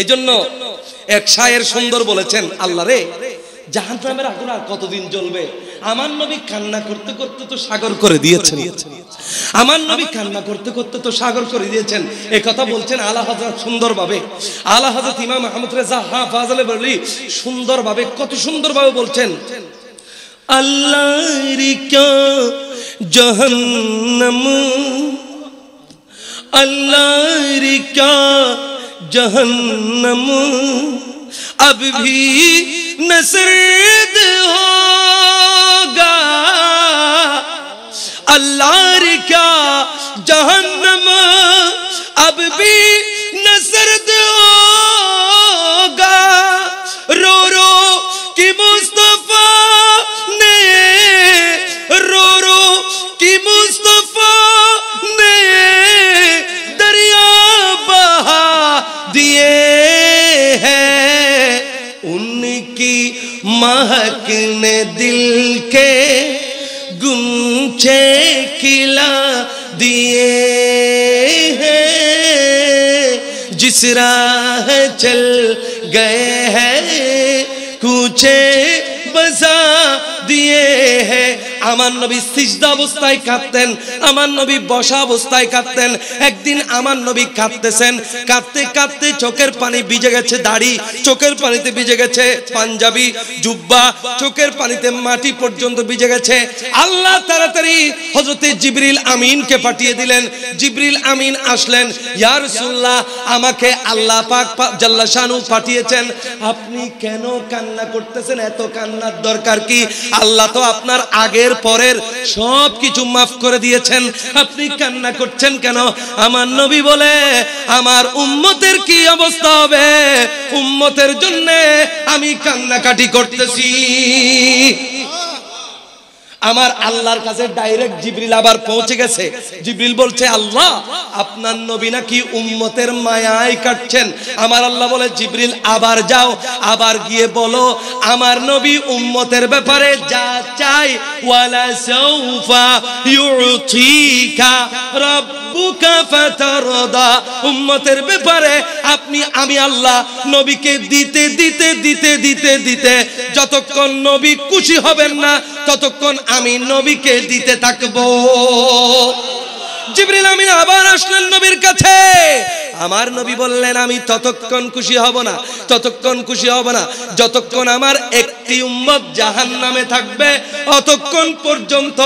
এই জন্য এক সায়ের সুন্দর বলেছেন আল্লাহ রে জাহান নামের আগুন আর কতদিন জ্বলবে আমার নবী কান্না করতে করতে তো সাগর করে দিয়েছেন আমার নবী কান্না করতে করতে তো সাগর করে দিয়েছেন এ কথা বলছেন আলা হজরত সুন্দরভাবে আলা হজরত ইমাম আহমদ রেজা হা ফাজলে বলি সুন্দরভাবে কত সুন্দরভাবে বলছেন আল্লাহ জাহান্নাম আল্লাহর جہنم اب بھی نسرد ہوگا اللہ ر کیا جہنم اب بھی نسرد ہوگا نے دل کے گنچے کلا دیے ہیں جس راہ چل گئے ہیں کوچے بسا دیے ہیں আমার নবী সিজদা অবস্থায় কাঁদতেন আমার নবী বসা অবস্থায় কাঁদতেন একদিন আমার নবী কাঁদতেছেন কাঁদতে কাঁদতে চোখের পানি ভিজে গেছে দাড়ি চোখের পানিতে ভিজে গেছে পাঞ্জাবি জুব্বা চোখের পানিতে মাটি পর্যন্ত ভিজে গেছে আল্লাহ তাড়াতাড়ি হজরতে জিবরিল আমিনকে পাঠিয়ে দিলেন জিবরিল আমিন আসলেন ইয়ার সুল্লাহ আমাকে আল্লাহ পাক জাল্লা শানু পাঠিয়েছেন আপনি কেন কান্না করতেছেন এত কান্নার দরকার কি আল্লাহ তো আপনার আগের আগের পরের সব কিছু মাফ করে দিয়েছেন আপনি কান্না করছেন কেন আমার নবী বলে আমার উম্মতের কি অবস্থা হবে উম্মতের জন্য আমি কান্নাকাটি করতেছি আমার আল্লাহর কাছে ডাইরেক্ট জিবরিল আবার পৌঁছে গেছে জিবরিল বলছে আল্লাহ আপনার নবী নাকি উম্মতের মায়ায় কাটছেন আমার আল্লাহ বলে জিবরিল আবার যাও আবার গিয়ে বলো আমার নবী উম্মতের ব্যাপারে যা চাই ওয়ালা সাউফা ইউতিকা রাব্বুকা ফাতারদা উম্মতের ব্যাপারে আপনি আমি আল্লাহ নবীকে দিতে দিতে দিতে দিতে দিতে যতক্ষণ নবী খুশি হবেন না ততক্ষণ আমি নবীকে দিতে থাকব জিবরিল আমিন আবার আসলেন নবীর কাছে আমার নবী বললেন আমি ততক্ষণ খুশি হব না ততক্ষণ খুশি হব না যতক্ষণ আমার একটি উম্মত জাহান নামে থাকবে অতক্ষণ পর্যন্ত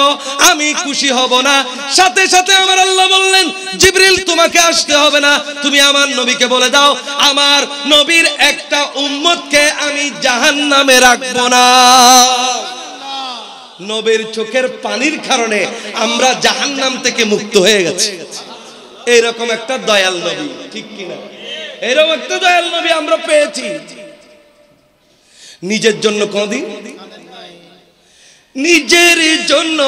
আমি খুশি হব না সাথে সাথে আমার আল্লাহ বললেন জিবরিল তোমাকে আসতে হবে না তুমি আমার নবীকে বলে দাও আমার নবীর একটা উম্মতকে আমি জাহান নামে রাখবো না নবের চোখের পানির কারণে আমরা জাহান নাম থেকে মুক্ত হয়ে গেছি এইরকম একটা দয়াল নবী ঠিক কিনা এরকম একটা দয়াল নবী আমরা পেয়েছি নিজের জন্য কোনদিন নিজের জন্য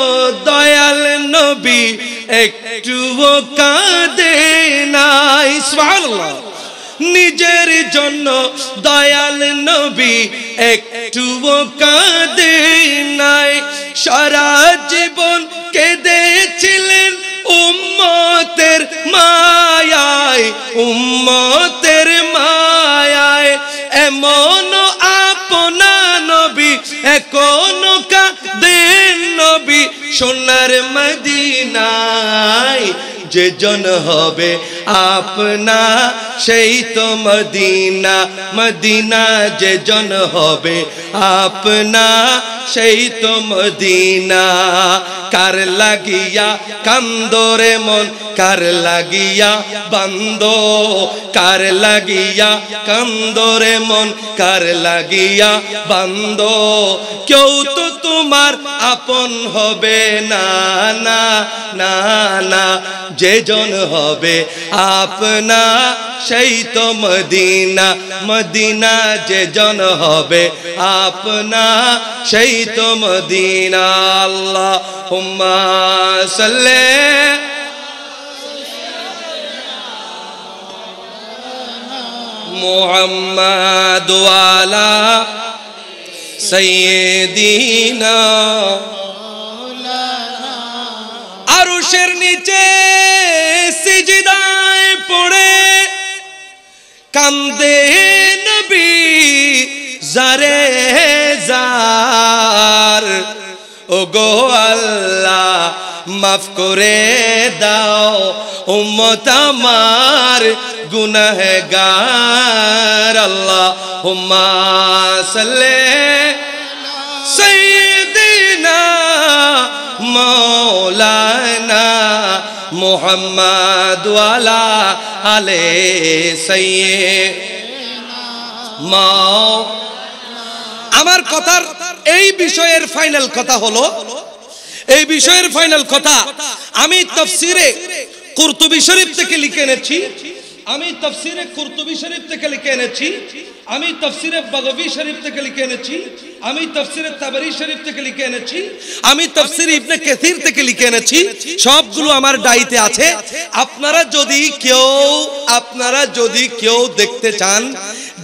দয়াল নবী একটু কাঁদে নাই সুবহানাল্লাহ নিজের জন্য দয়াল নবী একটু কাঁদে নাই সারা জীবন কেঁদেছিলেন উম্মতের মায়ায় উম্মতের মায়ায় এমন আপনা নবী এখন কাঁদে নবী সোনার মদিনায় যেজন হবে আপনা সেই তো মদিনা মদিনা যেজন হবে আপনা সেই তো মদিনা কার লাগিয়া কান্দরে মন কার লাগিয়া বান্দ কার লাগিয়া কান্দরে মন কার লাগিয়া বান্দ কেউ তো তোমার আপন হবে না না না যেজন হবে আপনা সেই তো মদিনা মদিনা যে হবে আপনা সেই তো মদিনা আল্লাহ হুম্মা সাল্লে محمد وعلى আরুষের নিচে সিজদায় পড়ে কান্দে নবী জারে জার ও গো আল্লাহ মাফ করে দাও উম্মত আমার গুনাহগার আল্লাহ হুম্মা সাল্লে সাইয়্যিদিনা মৌলানা মোহাম্মদওয়ালা আলে সৈয়ে মাও আমার কথার এই বিষয়ের ফাইনাল কথা হলো এই বিষয়ের ফাইনাল কথা আমি তফসিরে কুরতুবি শরীফ থেকে লিখে এনেছি আমি তফসিরে কুরতুবি শরীফ থেকে লিখে এনেছি আমি তফসিরে বগবি শরীফ থেকে লিখে এনেছি আমি তফসিরে তাবারি শরীফ থেকে লিখে এনেছি আমি তফসির ইবনে কেসির থেকে লিখে এনেছি সবগুলো আমার ডাইতে আছে আপনারা যদি কেউ আপনারা যদি কেউ দেখতে চান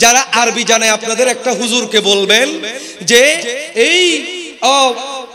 যারা আরবি জানে আপনাদের একটা হুজুরকে বলবেন যে এই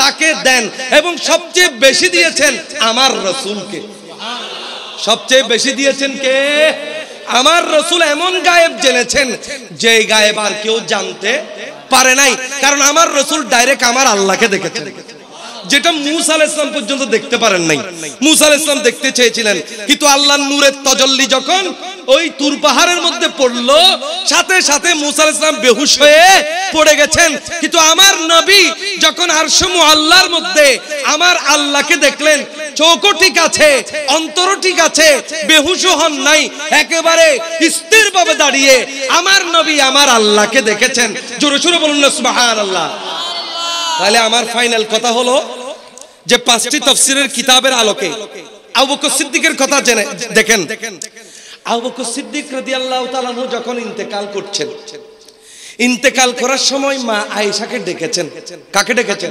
তাকে দেন এবং সবচেয়ে বেশি দিয়েছেন আমার রসুলকে সবচেয়ে বেশি দিয়েছেন কে আমার রসুল এমন গায়েব জেনেছেন যে গায়েব আর কেউ জানতে পারে নাই কারণ আমার রসুল ডাইরেক্ট আমার আল্লাহকে দেখেছেন যেটা মুসা ইসলাম পর্যন্ত দেখতে পারেন নাই মুসা ইসলাম দেখতে চেয়েছিলেন কিন্তু আল্লাহ নূরের তজল্লি যখন ওই তুর পাহাড়ের মধ্যে পড়ল সাথে সাথে মুসা ইসলাম বেহুস হয়ে পড়ে গেছেন কিন্তু আমার নবী যখন আরশমু আল্লাহর মধ্যে আমার আল্লাহকে দেখলেন চোখও ঠিক আছে অন্তর ঠিক আছে বেহুস হন নাই একেবারে স্থির ভাবে দাঁড়িয়ে আমার নবী আমার আল্লাহকে দেখেছেন জোরে সুরে বলুন না সুবহানাল্লাহ আল্লাহ তাহলে আমার ফাইনাল কথা হলো যে পাঁচটি তফসিরের কিতাবের আলোকে আবুবকর সিদ্দিকের কথা জেনে দেখেন আবুবকর সিদ্দিক রাদিয়াল্লাহু তাআলা যখন ইন্তেকাল করছেন ইন্তেকাল করার সময় মা আয়েশাকে ডেকেছেন কাকে ডেকেছেন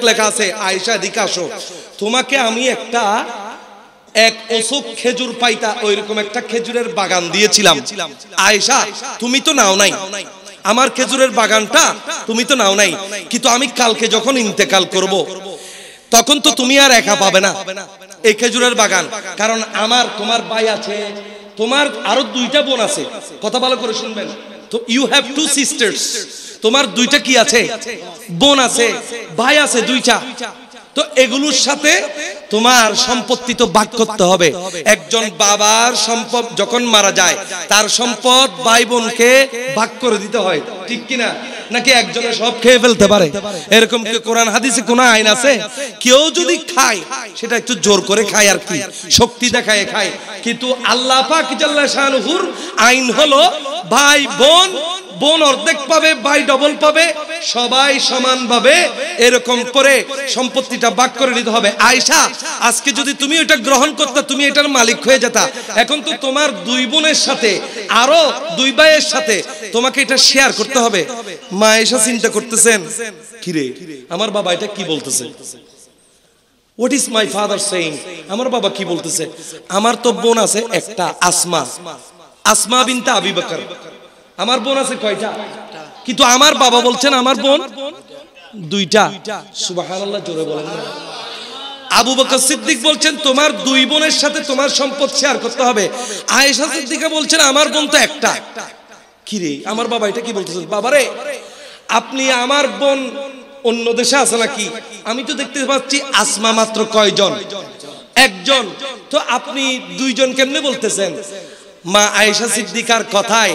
লেখা আছে আয়সা দিকাশো তোমাকে আমি একটা এক অসুখ খেজুর পাইতা ওই রকম একটা খেজুরের বাগান দিয়েছিলাম আয়সা তুমি তো নাও নাই আমার খেজুরের বাগানটা তুমি তো নাও নাই কিন্তু আমি কালকে যখন ইন্তেকাল করব। তখন তো তুমি আর একা পাবে না এই খেজুরের বাগান কারণ আমার তোমার ভাই আছে তোমার আরো দুইটা বোন আছে কথা ভালো করে শুনবেন তো ইউ হ্যাভ টু সিস্টার্স তোমার দুইটা কি আছে বোন আছে ভাই আছে দুইটা তো এগুলোর সাথে তোমার সম্পত্তি তো ভাগ করতে হবে একজন বাবার সম্পদ যখন মারা যায় তার সম্পদ ভাই বোনকে ভাগ করে দিতে হয় ঠিক কিনা নাকি একজনে সব খেয়ে ফেলতে পারে এরকম কি কোরআন হাদিসে কোনো আইন আছে কেউ যদি খায় সেটা একটু জোর করে খায় আর কি শক্তি দেখায় খায় কিন্তু আল্লাহ পাক জাল্লা শাহরুহুর আইন হলো ভাই বোন বোন অর্ধেক পাবে ভাই ডবল পাবে সবাই সমানভাবে এরকম করে সম্পত্তিটা ভাগ করে নিতে হবে আয়সা আজকে যদি তুমি এটা গ্রহণ করতে তুমি এটার মালিক হয়ে যেতা এখন তো তোমার দুই বোনের সাথে আরো দুই ভাইয়ের সাথে তোমাকে এটা শেয়ার করতে হবে মা এসা চিন্তা করতেছেন কিরে আমার বাবা এটা কি বলতেছে what is my father saying আমার বাবা কি বলতেছে আমার তো বোন আছে একটা আসমা আসমা বিনতে আবি আমার বোন আছে কয়টা কিন্তু আমার বাবা বলছেন আমার বোন দুইটা সুবাহ জোরে বলেন আবু বকর সিদ্দিক বলছেন তোমার দুই বোনের সাথে তোমার সম্পদ শেয়ার করতে হবে আয়েশা সিদ্দিকা বলছেন আমার বোন তো একটা কিরে আমার বাবা এটা কি বলতেছেন বাবারে আপনি আমার বোন অন্য দেশে আছে নাকি আমি তো দেখতে পাচ্ছি আসমা মাত্র কয়জন একজন তো আপনি দুইজন কেমনে বলতেছেন মা আয়েশা সিদ্দিকার কথায়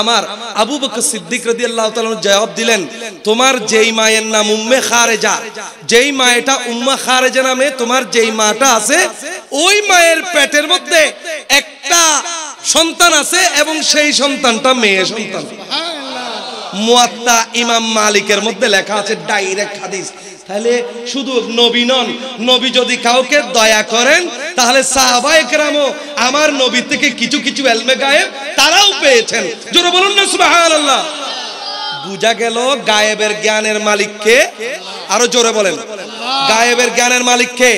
আমার আবু বকর সিদ্দিক রাদিয়াল্লাহু তাআলা জবাব দিলেন তোমার যেই মায়ের নাম উম্মে খারেজা যেই মায়েটা উম্মে খারেজা নামে তোমার যেই মাটা আছে ওই মায়ের পেটের মধ্যে একটা সন্তান আছে এবং সেই সন্তানটা মেয়ে সন্তান মুয়াত্তা ইমাম মালিকের মধ্যে লেখা আছে ডাইরেক্ট হাদিস তাহলে শুধু নবী নন নবী যদি কাউকে দয়া করেন তাহলে সাহাবা একরামও আমার নবী থেকে কিছু কিছু এলমে গায়েব তারাও পেয়েছেন জোরে বলুন না সুবহানাল্লাহ বুঝা গেল গায়েবের জ্ঞানের মালিককে আরো জোরে বলেন গায়েবের জ্ঞানের মালিককে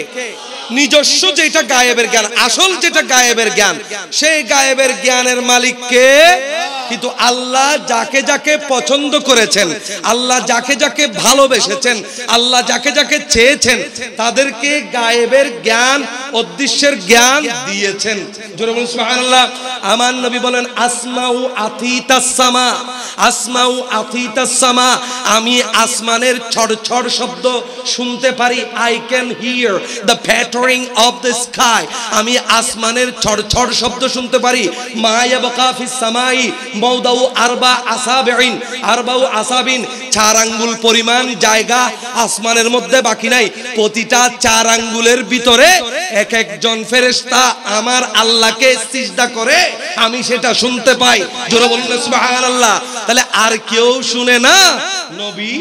নিজস্ব যেটা গায়েবের জ্ঞান আসল যেটা গায়েবের জ্ঞান সেই গায়েবের জ্ঞানের মালিককে কিন্তু আল্লাহ যাকে যাকে পছন্দ করেছেন আল্লাহ যাকে যাকে ভালোবেসেছেন আল্লাহ যাকে যাকে চেয়েছেন তাদেরকে গায়েবের জ্ঞান উদ্দেশ্যের জ্ঞান দিয়েছেন সুবহানাল্লাহ আমার নবী বলেন আসমাউ আতিতাসসামা আসমাউ আতিতাসসামা আমি আসমানের ছড়ছড় শব্দ শুনতে পারি I can hear the fluttering of the sky আমি আসমানের ছড়ছড় শব্দ শুনতে পারি মা ইয়াবকা সামাই মৌদাউ আরবা আসাবেইন আরবাউ আসাবিন চার আঙ্গুল পরিমাণ জায়গা আসমানের মধ্যে বাকি নাই প্রতিটা চার আঙ্গুলের ভিতরে এক একজন ফেরেস্তা আমার আল্লাহকে সিজদা করে আমি সেটা শুনতে পাই জোরে বলুন সুবহানাল্লাহ তাহলে আর কেউ শুনে না নবী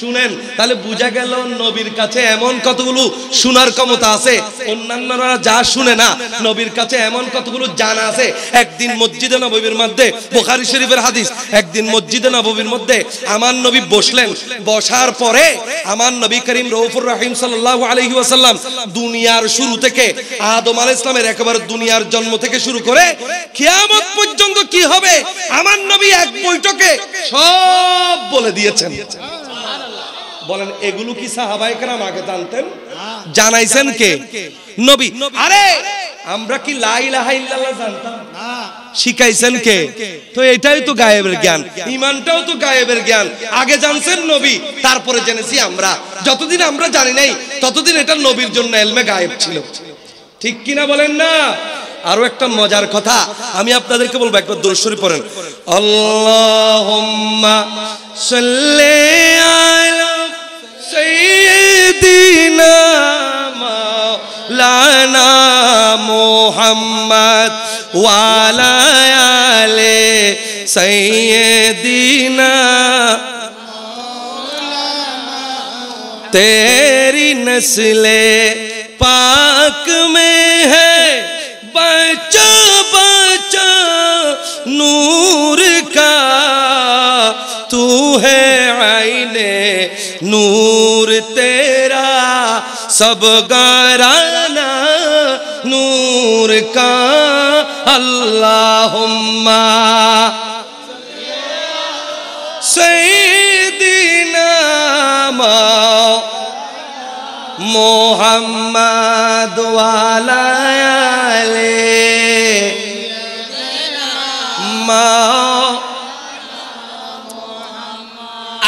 শুনেন তাহলে বোঝা গেল নবীর কাছে এমন কতগুলো শোনার ক্ষমতা আছে অন্যান্যরা যা শুনে না নবীর কাছে এমন কতগুলো জানা আছে একদিন মসজিদে নবীর মধ্যে বোখারি শরীফের হাদিস একদিন মসজিদে নবীর মধ্যে আমার নবী বসলেন বসার পরে আমার নবী করিম রৌফুর রাহিম সাল্লাল্লাহু আলাইহি ওয়াসাল্লাম দুনিয়ার শুরু থেকে আদম আলাইহিস সালামের একবার দুনিয়ার জন্ম থেকে শুরু করে কিয়ামত পর্যন্ত কি হবে আমার নবী এক বৈঠকে সব বলে দিয়েছেন বলেন এগুলো কি সাহাবাইকেরাম আগে জানতেন হ্যাঁ। জানাইছেন কে নবী আরে আমরা কি লাইলাহা ইল্লাল্লাহ জানতাম না শিখাইছেন কে তো এটাই তো গায়েবের জ্ঞান ইমানটাও তো গায়েবের জ্ঞান আগে জানছেন নবী তারপরে জেনেছি আমরা যতদিন আমরা জানি নাই ততদিন এটা নবীর জন্য এলমে গায়েব ছিল ঠিক কিনা বলেন না আরো একটা মজার কথা আমি আপনাদেরকে বলবো একবার দূরস্বরী পড়েন আল্লাহ সাল্লি আলা مولانا محمد والا آل سیدنا تیری نسل پاک میں ہے بچا بچا نور کا تو ہے آئینے نور تیرا سب گارا আল্লাহম্মা अल्लाहुम्मा सैदिना मोहम्मद वाला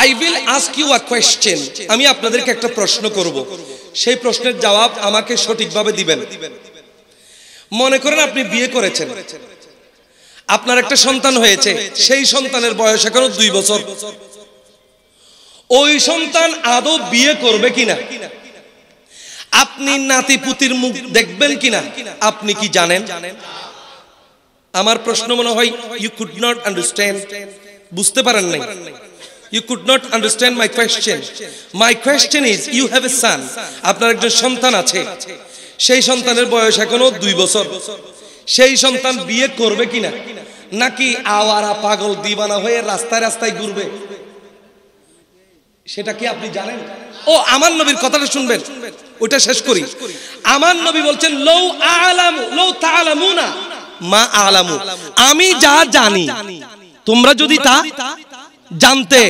I will ask you a question আমি আপনাদেরকে একটা প্রশ্ন করব সেই প্রশ্নের জবাব আমাকে সঠিকভাবে দিবেন মনে করেন আপনি বিয়ে করেছেন আপনার একটা সন্তান হয়েছে সেই সন্তানের বয়স এখনো দুই বছর ওই সন্তান আদৌ বিয়ে করবে কিনা আপনি নাতি পুতির মুখ দেখবেন কিনা আপনি কি জানেন আমার প্রশ্ন মনে হয় ইউ কুড নট আন্ডারস্ট্যান্ড বুঝতে পারেন নাই you could not understand my question my question is you have a son আপনার একজন সন্তান আছে সেই সন্তানের বয়স এখনো দুই বছর সেই সন্তান বিয়ে করবে কিনা নাকি আওয়ারা পাগল দিবানা হয়ে রাস্তায় রাস্তায় ঘুরবে সেটা কি আপনি জানেন ও আমার নবীর কথাটা শুনবেন ওটা শেষ করি আমার নবী বলছেন লৌ আলামু লৌ তালামু না মা আলামু আমি যা জানি তোমরা যদি তা জানতে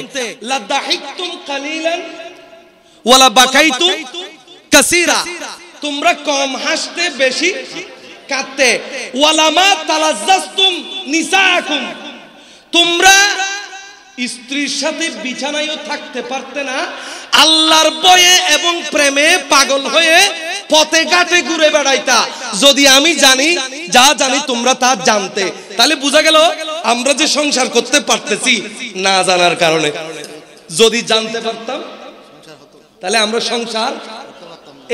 লাদাহিকতুম কালিলান ওয়ালা বাকাইতুম কাসীরা তোমরা কম হাসতে বেশি কাঁদতে ওয়ালামা তালাজ্জাস্তুম নিসাকুম তোমরা স্ত্রীর সাথে বিছানায়ও থাকতে পারতে না আল্লাহর বয়ে এবং প্রেমে পাগল হয়ে পথে ঘাটে ঘুরে বেড়াইতা যদি আমি জানি যা জানি তোমরা তা জানতে তাহলে বোঝা গেল আমরা যে সংসার করতে পারতেছি না জানার কারণে যদি জানতে পারতাম তাহলে আমরা সংসার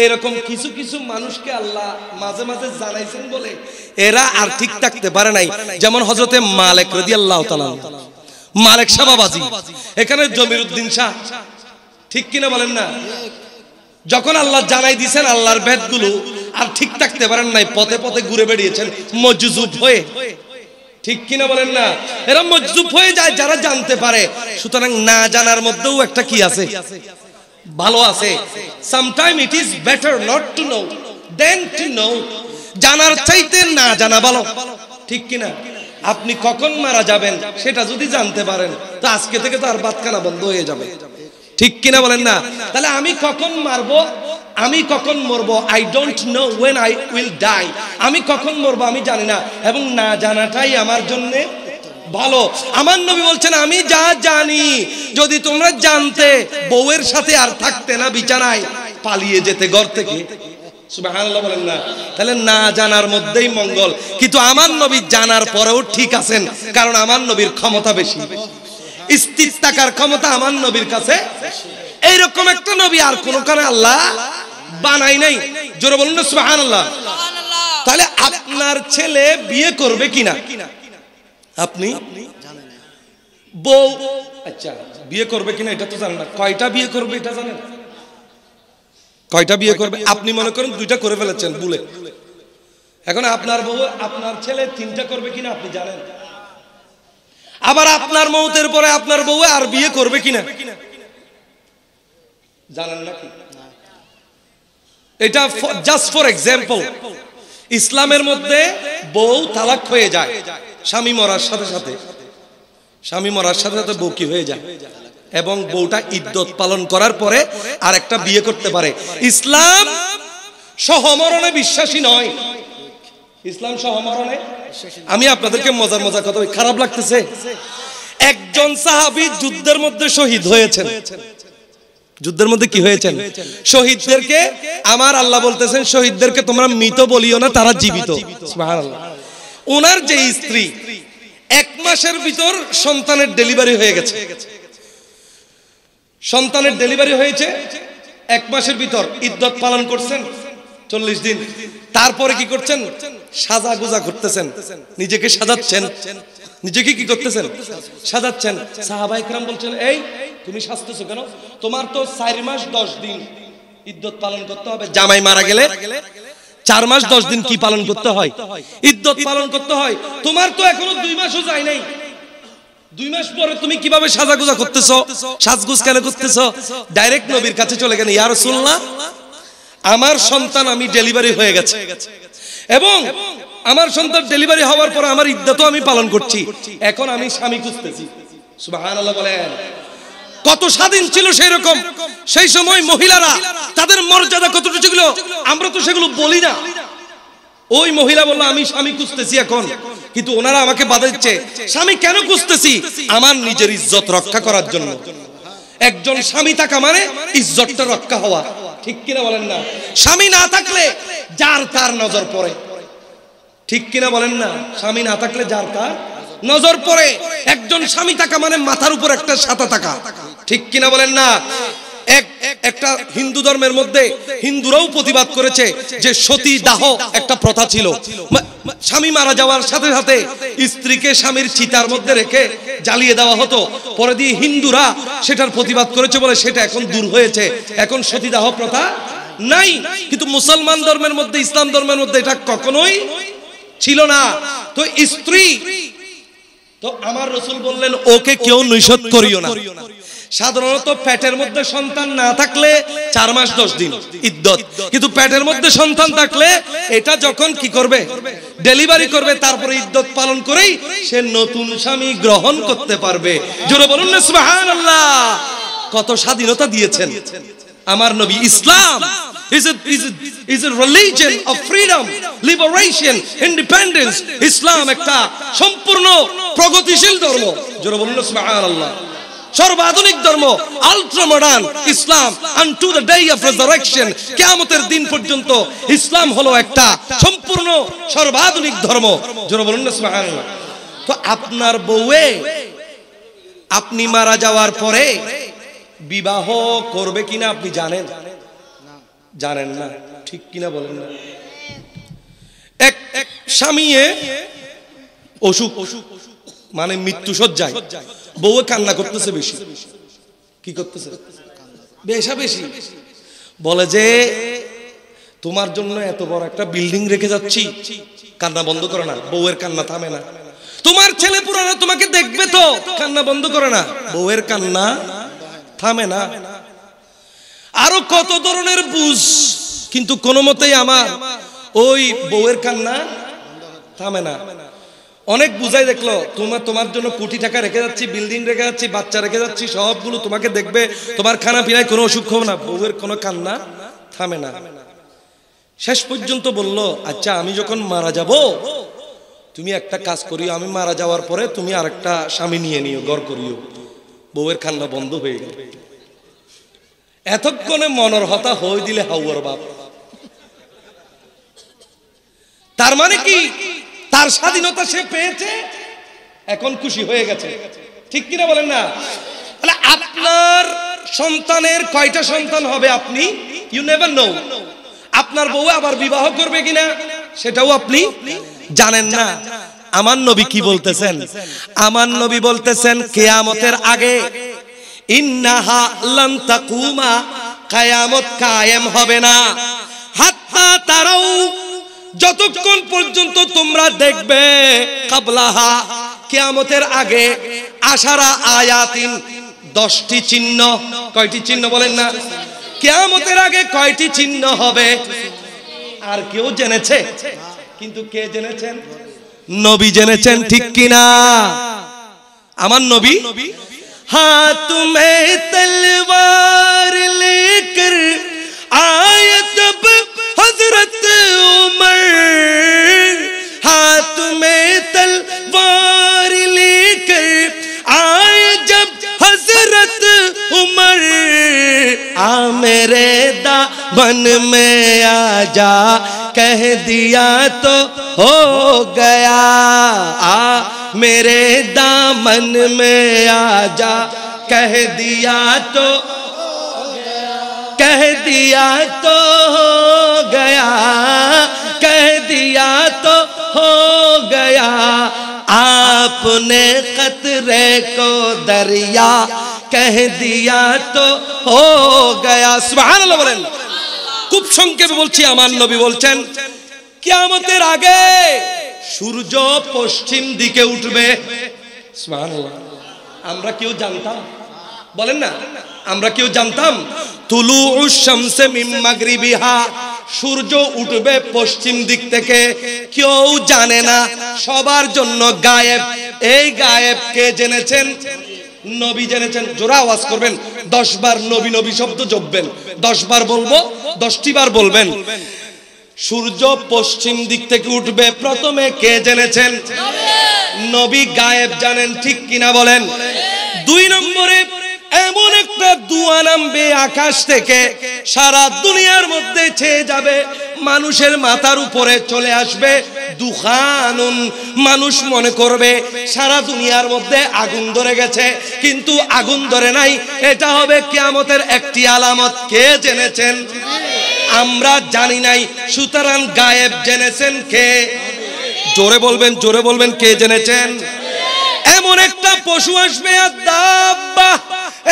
এরকম কিছু কিছু মানুষকে আল্লাহ মাঝে মাঝে জানাইছেন বলে এরা আর ঠিক থাকতে পারে নাই যেমন হজরতে মালেক রদি আল্লাহ মালেক শাহবাবাজি এখানে জমির উদ্দিন শাহ ঠিক কিনা বলেন না যখন আল্লাহ জানাই দিছেন আল্লাহর ভেদগুলো আর ঠিক থাকতে পারেন নাই পথে পথে ঘুরে বেড়িয়েছেন মজুজুব হয়ে ঠিক কিনা বলেন না এরা মজুব হয়ে যায় যারা জানতে পারে সুতরাং না জানার মধ্যেও একটা কি আছে ভালো আছে sometime it is better not to know than to know জানার চাইতে না জানা ভালো ঠিক কিনা আপনি কখন মারা যাবেন সেটা যদি জানতে পারেন তো আজকে থেকে তো আর বাতখানা বন্ধ হয়ে যাবে ঠিক কিনা বলেন না তাহলে আমি কখন মারবো আমি কখন মরবো I don't know when I will die আমি কখন মরবো আমি জানি না এবং না জানাটাই আমার জন্যে ভালো আমার নবী বলছেন আমি যা জানি যদি তোমরা জানতে বউয়ের সাথে আর থাকতে না বিছানায় পালিয়ে যেতে ঘর থেকে তাহলে না জানার মধ্যেই মঙ্গল কিন্তু আমার জানার পরেও ঠিক আছেন কারণ আমার নবীর ক্ষমতা বেশি থাকার ক্ষমতা আমার নবীর কাছে এইরকম একটা নবী আর আল্লাহ বানাই নাই জোরে বলুন তাহলে আপনার ছেলে বিয়ে করবে কিনা আপনি বউ আচ্ছা বিয়ে করবে কিনা এটা তো জানেন না কয়টা বিয়ে করবে এটা জানেন কয়টা বিয়ে করবে আপনি মনে করেন দুইটা করে ফেলেছেন ভুলে এখন আপনার বউ আপনার ছেলে তিনটা করবে কিনা আপনি জানেন আবার আপনার মৌতের পরে আপনার বউ আর বিয়ে করবে কিনা জানেন নাকি এটা জাস্ট ফর এক্সাম্পল ইসলামের মধ্যে বউ তালাক হয়ে যায় স্বামী মরার সাথে সাথে স্বামী মরার সাথে সাথে বউ কি হয়ে যায় এবং বউটা ইদ্যত পালন করার পরে আর একটা বিয়ে করতে পারে ইসলাম সহমরণে বিশ্বাসী নয় ইসলাম সহমরণে আমি আপনাদেরকে মজার মজার কথা খারাপ লাগতেছে একজন সাহাবি যুদ্ধের মধ্যে শহীদ হয়েছে যুদ্ধের মধ্যে কি হয়েছেন শহীদদেরকে আমার আল্লাহ বলতেছেন শহীদদেরকে তোমরা মৃত বলিও না তারা জীবিত সুবহানাল্লাহ ওনার যে স্ত্রী এক মাসের ভিতর সন্তানের ডেলিভারি হয়ে গেছে সন্তানের ডেলিভারি হয়েছে এক মাসের ভিতর ইদ্যত পালন করছেন চল্লিশ দিন তারপরে কি করছেন সাজা গুজা করতেছেন নিজেকে সাজাচ্ছেন নিজেকে কি করতেছেন সাজাচ্ছেন সাহাবাহিক রাম বলছেন এই তুমি সাজতেছো কেন তোমার তো চার মাস দশ দিন ইদ্যত পালন করতে হবে জামাই মারা গেলে চার মাস দশ দিন কি পালন করতে হয় ইদ্যত পালন করতে হয় তোমার তো এখনো দুই মাসও যায় নাই আমার সন্তান আমি ডেলিভারি হয়ে গেছে এবং আমার সন্তান ডেলিভারি হওয়ার পর আমার ইদ্যতও আমি পালন করছি এখন আমি স্বামী খুঁজতেছি সুবহানাল্লাহ বলেন কত স্বাধীন ছিল সেই রকম সেই সময় মহিলারা তাদের মর্যাদা কতটুকু ছিল আমরা তো সেগুলো বলি না ওই মহিলা বললো আমি স্বামী খুঁজতেছি এখন কিন্তু ওনারা আমাকে বাধা দিচ্ছে স্বামী কেন খুঁজতেছি আমার নিজের ইজ্জত রক্ষা করার জন্য একজন স্বামী থাকা মানে ইজ্জতটা রক্ষা হওয়া ঠিক কিনা বলেন না স্বামী না থাকলে যার তার নজর পড়ে ঠিক কিনা বলেন না স্বামী না থাকলে যার তার নজর পড়ে একজন স্বামী থাকা মানে মাথার উপর একটা সাতা থাকা ঠিক কিনা বলেন না এক একটা হিন্দু ধর্মের মধ্যে হিন্দুরাও প্রতিবাদ করেছে যে সতী দাহ একটা প্রথা ছিল স্বামী মারা যাওয়ার সাথে সাথে স্ত্রীকে স্বামীর চিতার মধ্যে রেখে জ্বালিয়ে দেওয়া হতো পরে দিয়ে হিন্দুরা সেটার প্রতিবাদ করেছে বলে সেটা এখন দূর হয়েছে এখন সতী দাহ প্রথা নাই কিন্তু মুসলমান ধর্মের মধ্যে ইসলাম ধর্মের মধ্যে এটা কখনোই ছিল না তো স্ত্রী তো আমার রসুল বললেন ওকে কেউ নৈশ করিও না সাধারণত পেটের মধ্যে সন্তান না থাকলে চার মাস দশ দিন ইদ্যত কিন্তু পেটের মধ্যে সন্তান থাকলে এটা যখন কি করবে ডেলিভারি করবে তারপরে ইদ্যত পালন করেই সে নতুন স্বামী গ্রহণ করতে পারবে জোরে বলুন কত স্বাধীনতা দিয়েছেন আমার নবী ইসলাম is it is it is a religion of freedom, liberation, independence. ইসলাম একটা সম্পূর্ণ প্রগতিশীল ধর্ম jore বলুন subhanallah সর্বাধুনিক ধর্ম ultra modern Islam and to the day of resurrection কিয়ামতের দিন পর্যন্ত ইসলাম হলো একটা সম্পূর্ণ সর্বাধুনিক ধর্ম যারা বলুন না সুবহানাল্লাহ তো আপনার বউয়ে আপনি মারা যাওয়ার পরে বিবাহ করবে কিনা আপনি জানেন জানেন না ঠিক কিনা বলেন না এক এক স্বামী অসুখ অসুখ মানে মৃত্যু সজ্জায় বউয়ে কান্না করতেছে বেশি কি করতেছে বেশা বেশি বলে যে তোমার জন্য এত বড় একটা বিল্ডিং রেখে যাচ্ছি কান্না বন্ধ করে না বউয়ের কান্না থামে না তোমার ছেলে পুরানো তোমাকে দেখবে তো কান্না বন্ধ করে না বউয়ের কান্না থামে না আরো কত ধরনের বুঝ কিন্তু কোনো মতেই আমার ওই বউয়ের কান্না থামে না অনেক বুঝাই দেখলো তোমার তোমার জন্য কোটি টাকা রেখে যাচ্ছি বিল্ডিং রেখে যাচ্ছি বাচ্চা রেখে যাচ্ছি সবগুলো তোমাকে দেখবে তোমার খানা পিনায় কোনো অসুখ হবে না বউয়ের কোনো কান্না থামে না শেষ পর্যন্ত বলল আচ্ছা আমি যখন মারা যাব তুমি একটা কাজ করিও আমি মারা যাওয়ার পরে তুমি আরেকটা স্বামী নিয়ে নিও গড় করিও বউয়ের খান্না বন্ধ হয়ে গেল এতক্ষণে মনের হতা হয়ে দিলে হাউয়ার বাপ তার মানে কি তার স্বাধীনতা সে পেয়েছে এখন খুশি হয়ে গেছে ঠিক কিনা বলেন না তাহলে আপনার সন্তানের কয়টা সন্তান হবে আপনি ইউ নেভার নো আপনার বউ আবার বিবাহ করবে কিনা সেটাও আপনি জানেন না আমার নবী কি বলতেছেন আমার নবী বলতেছেন কেয়ামতের আগে ইন্নাহা লান তাকুমা কায়ামত কায়েম হবে না হাত্তা তারাও যতক্ষণ পর্যন্ত তোমরা দেখবে কাবলাহা কেয়ামতের আগে আশারা আয়াতিন দশটি চিহ্ন কয়টি চিহ্ন বলেন না কেয়ামতের আগে কয়টি চিহ্ন হবে আর কেউ জেনেছে কিন্তু কে জেনেছেন নবী জেনেছেন ঠিক কিনা আমার নবী হ্যাঁ তুমি তলবার লেকর আয় তব حضرت عمر ہاتھ میں تلوار لے کر آئے جب حضرت عمر آ میرے دا بن میں آ جا کہہ دیا تو ہو گیا آ میرے دامن میں آ جا کہہ دیا تو कह दिया तो हो गया कह दिया तो हो गया आपने कतरे को दरिया कह दिया तो हो गया সুবহানাল্লাহ বলেন খুব সংক্ষেপে বলছি আমার নবী বলছেন কিয়ামতের আগে সূর্য পশ্চিম দিকে উঠবে সুবহানাল্লাহ আমরা কেউ জানতাম বলেন না আমরা কেউ জানতাম তুলু শামসে বিহা সূর্য উঠবে পশ্চিম দিক থেকে কেউ জানে না সবার জন্য গায়েব এই গায়েব কে জেনেছেন নবী জেনেছেন জোরা আওয়াজ করবেন দশ বার নবী নবী শব্দ জপবেন দশ বার বলবো দশটি বার বলবেন সূর্য পশ্চিম দিক থেকে উঠবে প্রথমে কে জেনেছেন নবী গায়েব জানেন ঠিক কিনা বলেন দুই নম্বরে এমন একটা দুয়া নামবে আকাশ থেকে সারা দুনিয়ার মধ্যে ছেয়ে যাবে মানুষের মাথার উপরে চলে আসবে দুখানুন মানুষ মনে করবে সারা দুনিয়ার মধ্যে আগুন ধরে গেছে কিন্তু আগুন ধরে নাই এটা হবে কেয়ামতের একটি আলামত কে জেনেছেন আমরা জানি নাই সুতরাং গায়েব জেনেছেন কে জোরে বলবেন জোরে বলবেন কে জেনেছেন এমন একটা পশু আসবে আর দাব্বা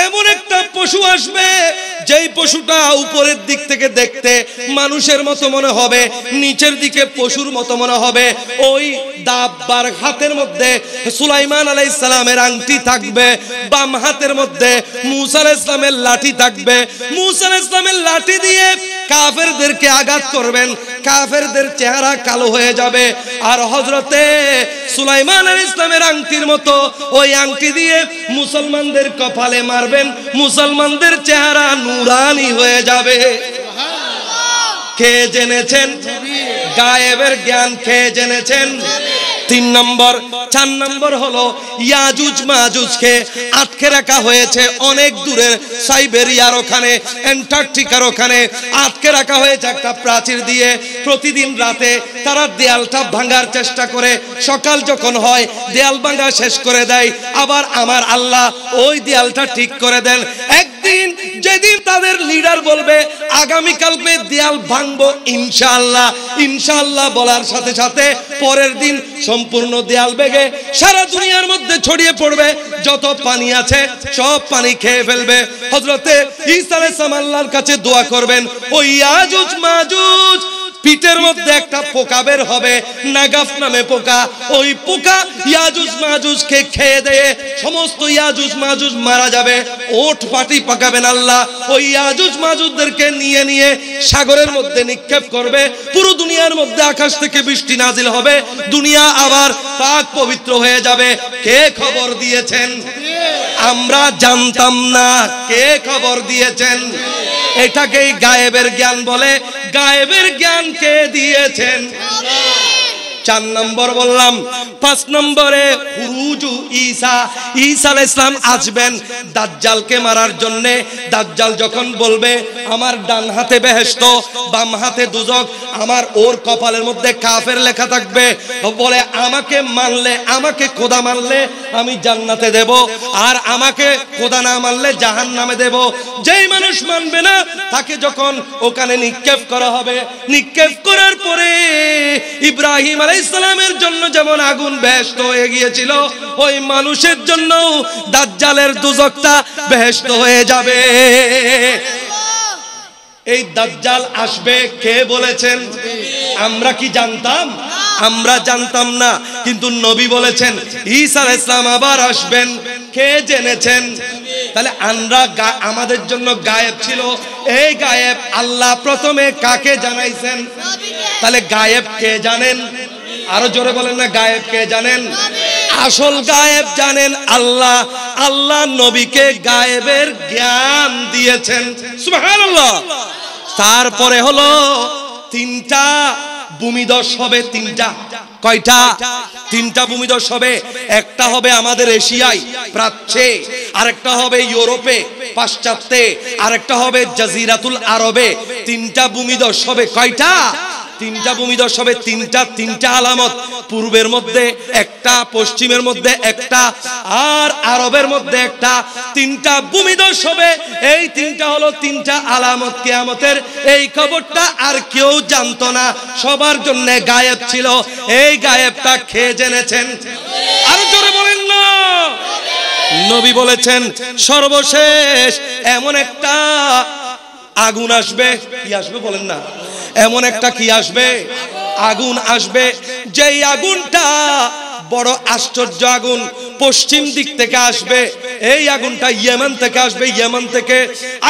এমন একটা পশু আসবে যেই পশুটা উপরের দিক থেকে দেখতে মানুষের মতো মনে হবে নিচের দিকে পশুর মতো মনে হবে ওই দাব্বার হাতের মধ্যে সুলাইমান আলাই ইসলামের আংটি থাকবে বাম হাতের মধ্যে মুসাল ইসলামের লাঠি থাকবে মুসাল ইসলামের লাঠি দিয়ে কাফেরদেরকে আঘাত করবেন কাফেরদের চেহারা কালো হয়ে যাবে আর হজরতে সুলাইমান আল ইসলামের আংটির মতো মতো ওই আংটি দিয়ে মুসলমানদের কপালে মারবেন মুসলমানদের চেহারা নুরানি হয়ে যাবে কে জেনেছেন গায়েবের জ্ঞান খেয়ে জেনেছেন তিন নম্বর চার নম্বর হলো ইয়াজুজ মাজুজকে আটকে রাখা হয়েছে অনেক দূরের সাইবেরিয়ার ওখানে অ্যান্টার্কটিকার ওখানে আটকে রাখা হয়েছে একটা প্রাচীর দিয়ে প্রতিদিন রাতে তারা দেয়ালটা ভাঙার চেষ্টা করে সকাল যখন হয় দেয়াল ভাঙা শেষ করে দেয় আবার আমার আল্লাহ ওই দেয়ালটা ঠিক করে দেন একদিন যেদিন তাদের লিডার বলবে আগামীকালকে দেয়াল ভাঙবো ইনশাল্লাহ ইনশাল্লাহ বলার সাথে সাথে পরের দিন সম্পূর্ণ দেয়াল বেগে সারা দুনিয়ার মধ্যে ছড়িয়ে পড়বে যত পানি আছে সব পানি খেয়ে ফেলবে হজরতে ইসা সামাল্লার কাছে দোয়া করবেন ওই আজুজ মাজুজ পিটের মধ্যে একটা পোকা বের হবে নাগাফ নামে পোকা ওই পোকা ইয়াজুজ মাজুজকে খেয়ে দেয় সমস্ত ইয়াজুজ মাজুজ মারা যাবে ওঠ পাটি পাকাবেন আল্লাহ ওই ইয়াজুজ মাজুজদেরকে নিয়ে নিয়ে সাগরের মধ্যে নিক্ষেপ করবে পুরো দুনিয়ার মধ্যে আকাশ থেকে বৃষ্টি নাজিল হবে দুনিয়া আবার পাক পবিত্র হয়ে যাবে কে খবর দিয়েছেন আমরা জানতাম না কে খবর দিয়েছেন এটাকেই গায়েবের জ্ঞান বলে গায়েবের জ্ঞান কে দিয়েছেন চার নম্বর বললাম পাঁচ নম্বরে হুরুজু ঈসা ঈসা আল ইসলাম আসবেন দাজ্জালকে মারার জন্য দাজ্জাল যখন বলবে আমার ডান হাতে বেহেস্ত বাম হাতে দুজক আমার ওর কপালের মধ্যে কাফের লেখা থাকবে বলে আমাকে মানলে আমাকে খোদা মানলে আমি জান্নাতে দেব আর আমাকে খোদা না মানলে জাহান নামে দেব যেই মানুষ মানবে না তাকে যখন ওখানে নিক্ষেপ করা হবে নিক্ষেপ করার পরে ইব্রাহিম আলাই ইসলামের জন্য যেমন আগুন ব্যস্ত হয়ে গিয়েছিল ওই মানুষের জন্য দাজ্জালের দুজকটা ব্যস্ত হয়ে যাবে এই দাজ্জাল আসবে কে বলেছেন আমরা কি জানতাম আমরা জানতাম না কিন্তু নবী বলেছেন ঈসা ইসলাম আবার আসবেন কে জেনেছেন তাহলে আমরা আমাদের জন্য গায়েব ছিল এই গায়েব আল্লাহ প্রথমে কাকে জানাইছেন তাহলে গায়েব কে জানেন আরো জোরে বলেন না গায়েব কে জানেন আসল গায়েব জানেন আল্লাহ আল্লাহ নবীকে গায়েবের জ্ঞান দিয়েছেন সুবহানাল্লাহ তারপরে হলো তিনটা ভূমিদশ হবে তিনটা কয়টা তিনটা ভূমিদশ হবে একটা হবে আমাদের এশিয়ায় প্রাচ্যে আরেকটা হবে ইউরোপে পাশ্চাত্যে আরেকটা হবে জাজিরাতুল আরবে তিনটা ভূমিদশ হবে কয়টা তিনটা ভূমিদস হবে তিনটা তিনটা আলামত পূর্বের মধ্যে একটা পশ্চিমের মধ্যে একটা আর আরবের মধ্যে একটা তিনটা ভূমিদস হবে এই তিনটা হলো তিনটা আলামত কেয়ামতের এই খবরটা আর কেউ জানত না সবার জন্য গায়েব ছিল এই গায়েবটা খেয়ে জেনেছেন আর জোরে বলেন না নবী বলেছেন সর্বশেষ এমন একটা আগুন আসবে কি আসবে বলেন না এমন একটা কি আসবে আগুন আসবে যেই আগুনটা বড় আশ্চর্য আগুন পশ্চিম দিক থেকে আসবে এই আগুনটা ইয়েমান থেকে আসবে ইয়েমান থেকে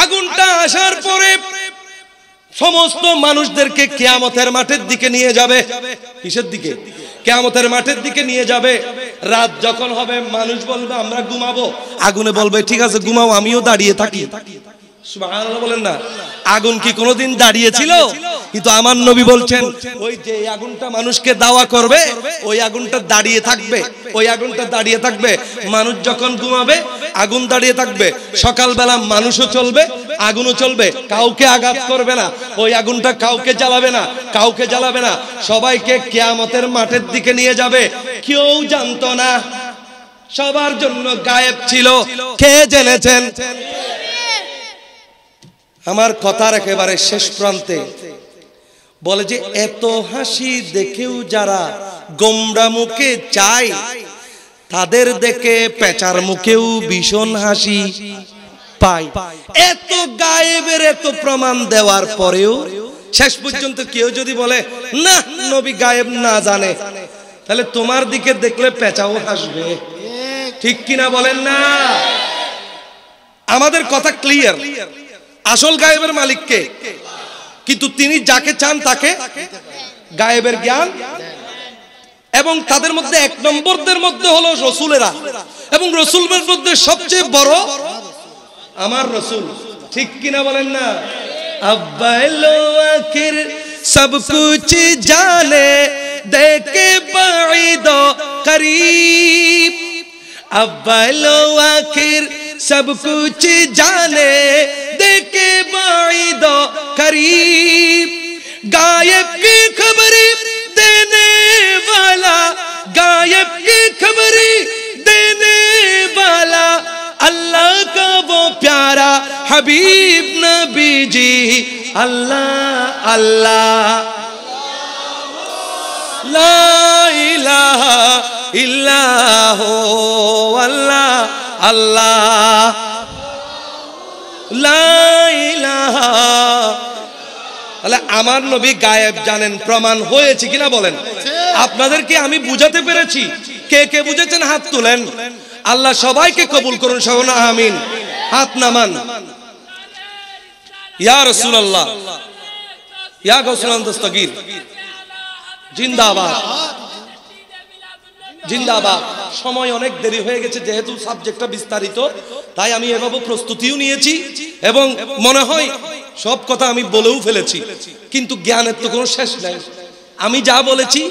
আগুনটা আসার পরে সমস্ত মানুষদেরকে কেয়ামতের মাঠের দিকে নিয়ে যাবে কিসের দিকে কেয়ামতের মাঠের দিকে নিয়ে যাবে রাত যখন হবে মানুষ বলবে আমরা ঘুমাবো আগুনে বলবে ঠিক আছে ঘুমাও আমিও দাঁড়িয়ে থাকি বলেন না আগুন কি কোনোদিন দাঁড়িয়েছিল কিন্তু আমার নবী বলছেন ওই যে আগুনটা মানুষকে দাওয়া করবে ওই আগুনটা দাঁড়িয়ে থাকবে ওই আগুনটা দাঁড়িয়ে থাকবে মানুষ যখন ঘুমাবে আগুন দাঁড়িয়ে থাকবে সকালবেলা মানুষও চলবে আগুনও চলবে কাউকে আঘাত করবে না ওই আগুনটা কাউকে জ্বালাবে না কাউকে জ্বালাবে না সবাইকে কেয়ামতের মাঠের দিকে নিয়ে যাবে কেউ জানতো না সবার জন্য গায়েব ছিল কে জেনেছেন আমার কথার একেবারে শেষ প্রান্তে বলে যে এত হাসি দেখেও যারা গোমরা মুখে চায় তাদের দেখে পেঁচার মুখেও ভীষণ হাসি পাই এত গায়েবের এত প্রমাণ দেওয়ার পরেও শেষ পর্যন্ত কেউ যদি বলে না নবী গায়েব না জানে তাহলে তোমার দিকে দেখলে পেঁচাও হাসবে ঠিক কিনা বলেন না আমাদের কথা ক্লিয়ার আসল গায়েবের মালিককে কিন্তু তিনি যাকে চান তাকে গায়েবের জ্ঞান এবং তাদের মধ্যে এক নম্বরদের মধ্যে হলো রসুলেরা এবং রসুলের মধ্যে সবচেয়ে বড় আমার রসুল ঠিক কিনা বলেন না আব্বাইল সব কুচি জানে দেখে দো করিব আব্বাইল আখির سب کچھ جانے دیکھے بائی دو قریب گائب کی خبری دینے والا گائب کی خبری دینے والا اللہ کا وہ پیارا حبیب نبی جی اللہ اللہ لا الہ الا ہو اللہ আমার নবী গায়েব জানেন প্রমাণ হয়েছে কিনা বলেন আপনাদেরকে আমি বুঝাতে পেরেছি কে কে বুঝেছেন হাত তুলেন আল্লাহ সবাইকে কবুল করুন সহনা আমিন হাত নামান ইয়া ইয়া গসুল জিন্দাবাদ জিন্দাবাদ সময় অনেক দেরি হয়ে গেছে যেহেতু সাবজেক্টটা বিস্তারিত তাই আমি এভাবে প্রস্তুতিও নিয়েছি এবং মনে হয় সব কথা আমি বলেও ফেলেছি কিন্তু জ্ঞানের তো কোনো শেষ নাই আমি যা বলেছি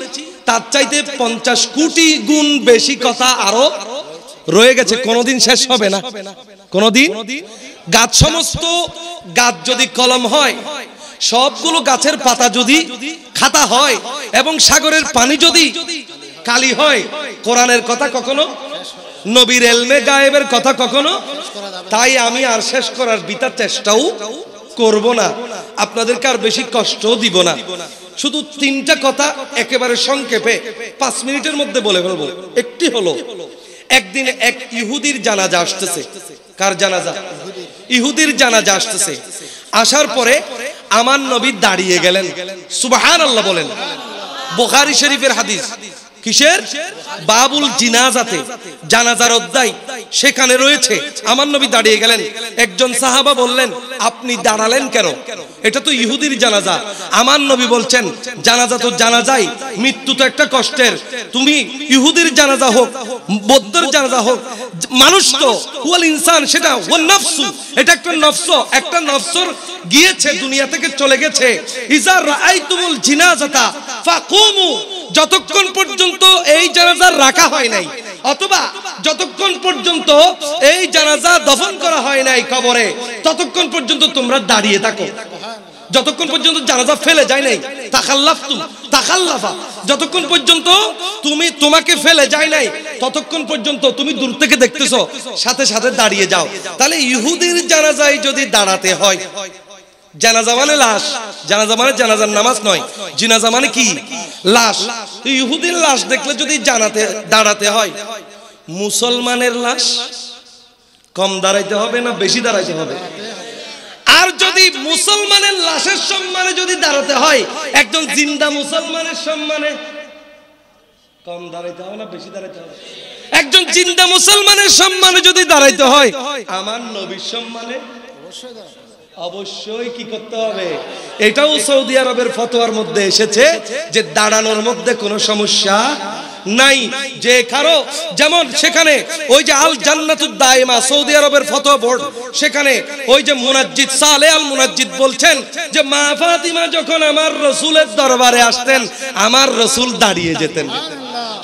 তার চাইতে পঞ্চাশ কোটি গুণ বেশি কথা আরো রয়ে গেছে কোনোদিন শেষ হবে না কোনোদিন গাছ সমস্ত গাছ যদি কলম হয় সবগুলো গাছের পাতা যদি খাতা হয় এবং সাগরের পানি যদি কালি হয় কোরআনের কথা কখনো নবীর এলমে গায়েবের কথা কখনো তাই আমি আর শেষ করার বিতার চেষ্টাও করব না আপনাদেরকে আর বেশি কষ্ট দিব না শুধু তিনটা কথা একেবারে সংক্ষেপে পাঁচ মিনিটের মধ্যে বলে ফেলবো একটি হলো একদিন এক ইহুদির জানাজা আসতেছে কার জানাজা ইহুদির জানাজা আসতেছে আসার পরে আমার নবী দাঁড়িয়ে গেলেন সুবাহান আল্লাহ বলেন বোখারি শরীফের হাদিস কিসের বাবুল জিনাজাতে জানাজার অধ্যায় সেখানে রয়েছে আমার নবী দাঁড়িয়ে গেলেন একজন সাহাবা বললেন আপনি দাঁড়ালেন কেন এটা তো ইহুদির জানাজা আমার নবী বলছেন জানাজা তো জানাজাই মৃত্যু তো একটা কষ্টের তুমি ইহুদির জানাজা হোক বৌদ্ধের জানাজা হোক মানুষ তো হুয়াল ইনসান সেটা হুয়াল নফসু এটা একটা নফস একটা নফসর গিয়েছে দুনিয়া থেকে চলে গেছে ইজার রাআইতুমুল জিনাজাতা ফাকুমু যতক্ষণ পর্যন্ত পর্যন্ত এই জানাজা রাখা হয় নাই অথবা যতক্ষণ পর্যন্ত এই জানাজা দফন করা হয় নাই কবরে ততক্ষণ পর্যন্ত তোমরা দাঁড়িয়ে থাকো যতক্ষণ পর্যন্ত জানাজা ফেলে যায় নাই তাকাল্লাফ তাকাল্লাফতু তাকাল্লাফা যতক্ষণ পর্যন্ত তুমি তোমাকে ফেলে যায় নাই ততক্ষণ পর্যন্ত তুমি দূর থেকে দেখতেছো সাথে সাথে দাঁড়িয়ে যাও তাহলে ইহুদের জানাজায় যদি দাঁড়াতে হয় জানাজা মানে মানে মানে মুসলমানের লাশ কম দাঁড়াইতে হবে না বেশি দাঁড়াইতে হবে আর যদি মুসলমানের লাশের সম্মানে যদি দাঁড়াতে হয় একজন জিন্দা মুসলমানের সম্মানে কম দাঁড়াইতে হবে না বেশি দাঁড়াইতে হবে একজন জিন্দা মুসলমানের সম্মানে যদি দাঁড়াইতে হয় আমার নবীর সম্মানে অবশ্যই অবশ্যই কি করতে হবে এটাও সৌদি আরবের ফতোয়ার মধ্যে এসেছে যে দাঁড়ানোর মধ্যে কোনো সমস্যা নাই যে কারো যেমন সেখানে ওই যে আল জান্নাতুদ দায়মা সৌদি আরবের ফতোয়া বোর্ড সেখানে ওই যে মুনাজ্জিদ সালে আল মুনাজ্জিদ বলছেন যে মা ফাতিমা যখন আমার রসুলের দরবারে আসতেন আমার রসুল দাঁড়িয়ে যেতেন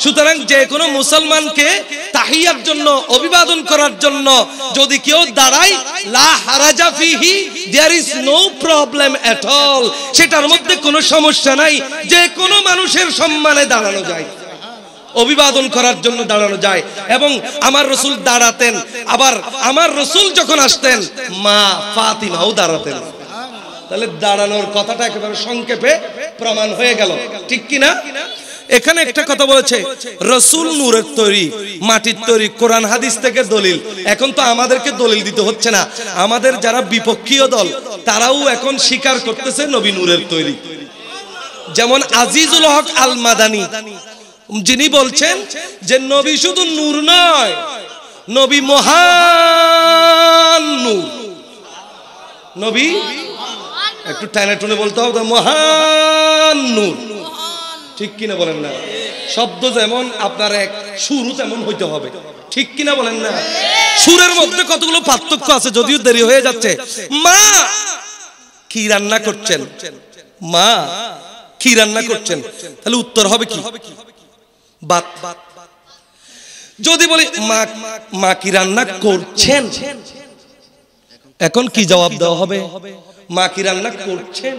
সুতরাং যে কোনো মুসলমানকে তাহিয়ার জন্য অভিবাদন করার জন্য যদি কেউ দাঁড়ায় লা হারাজা ফিহি there is no problem at all সেটার মধ্যে কোনো সমস্যা নাই যে কোনো মানুষের সম্মানে দাঁড়ানো যায় অভিবাদন করার জন্য দাঁড়ানো যায় এবং আমার রসুল দাঁড়াতেন আবার আমার রসুল যখন আসতেন মা ফাতিমাও দাঁড়াতেন তাহলে দাঁড়ানোর কথাটা একেবারে সংক্ষেপে প্রমাণ হয়ে গেল ঠিক কিনা এখানে একটা কথা বলেছে রসুল নূরের তৈরি মাটির তৈরি কোরআন হাদিস থেকে দলিল এখন তো আমাদেরকে দলিল দিতে হচ্ছে না আমাদের যারা বিপক্ষীয় দল তারাও এখন স্বীকার করতেছে নবী নূরের তৈরি যেমন আজিজুল হক আল মাদানি যিনি বলছেন যে নবী শুধু নূর নয় নবী মহান নূর নবী একটু টানে টুনে বলতে হবে মহান নূর ঠিক কিনা বলেন না শব্দ যেমন আপনার এক সুরও তেমন হইতে হবে ঠিক কিনা বলেন না সুরের মধ্যে কতগুলো পার্থক্য আছে যদিও দেরি হয়ে যাচ্ছে মা কি রান্না করছেন মা কি রান্না করছেন তাহলে উত্তর হবে কি বাত যদি বলি মা মা কি রান্না করছেন এখন কি জবাব দেওয়া হবে মা কি রান্না করছেন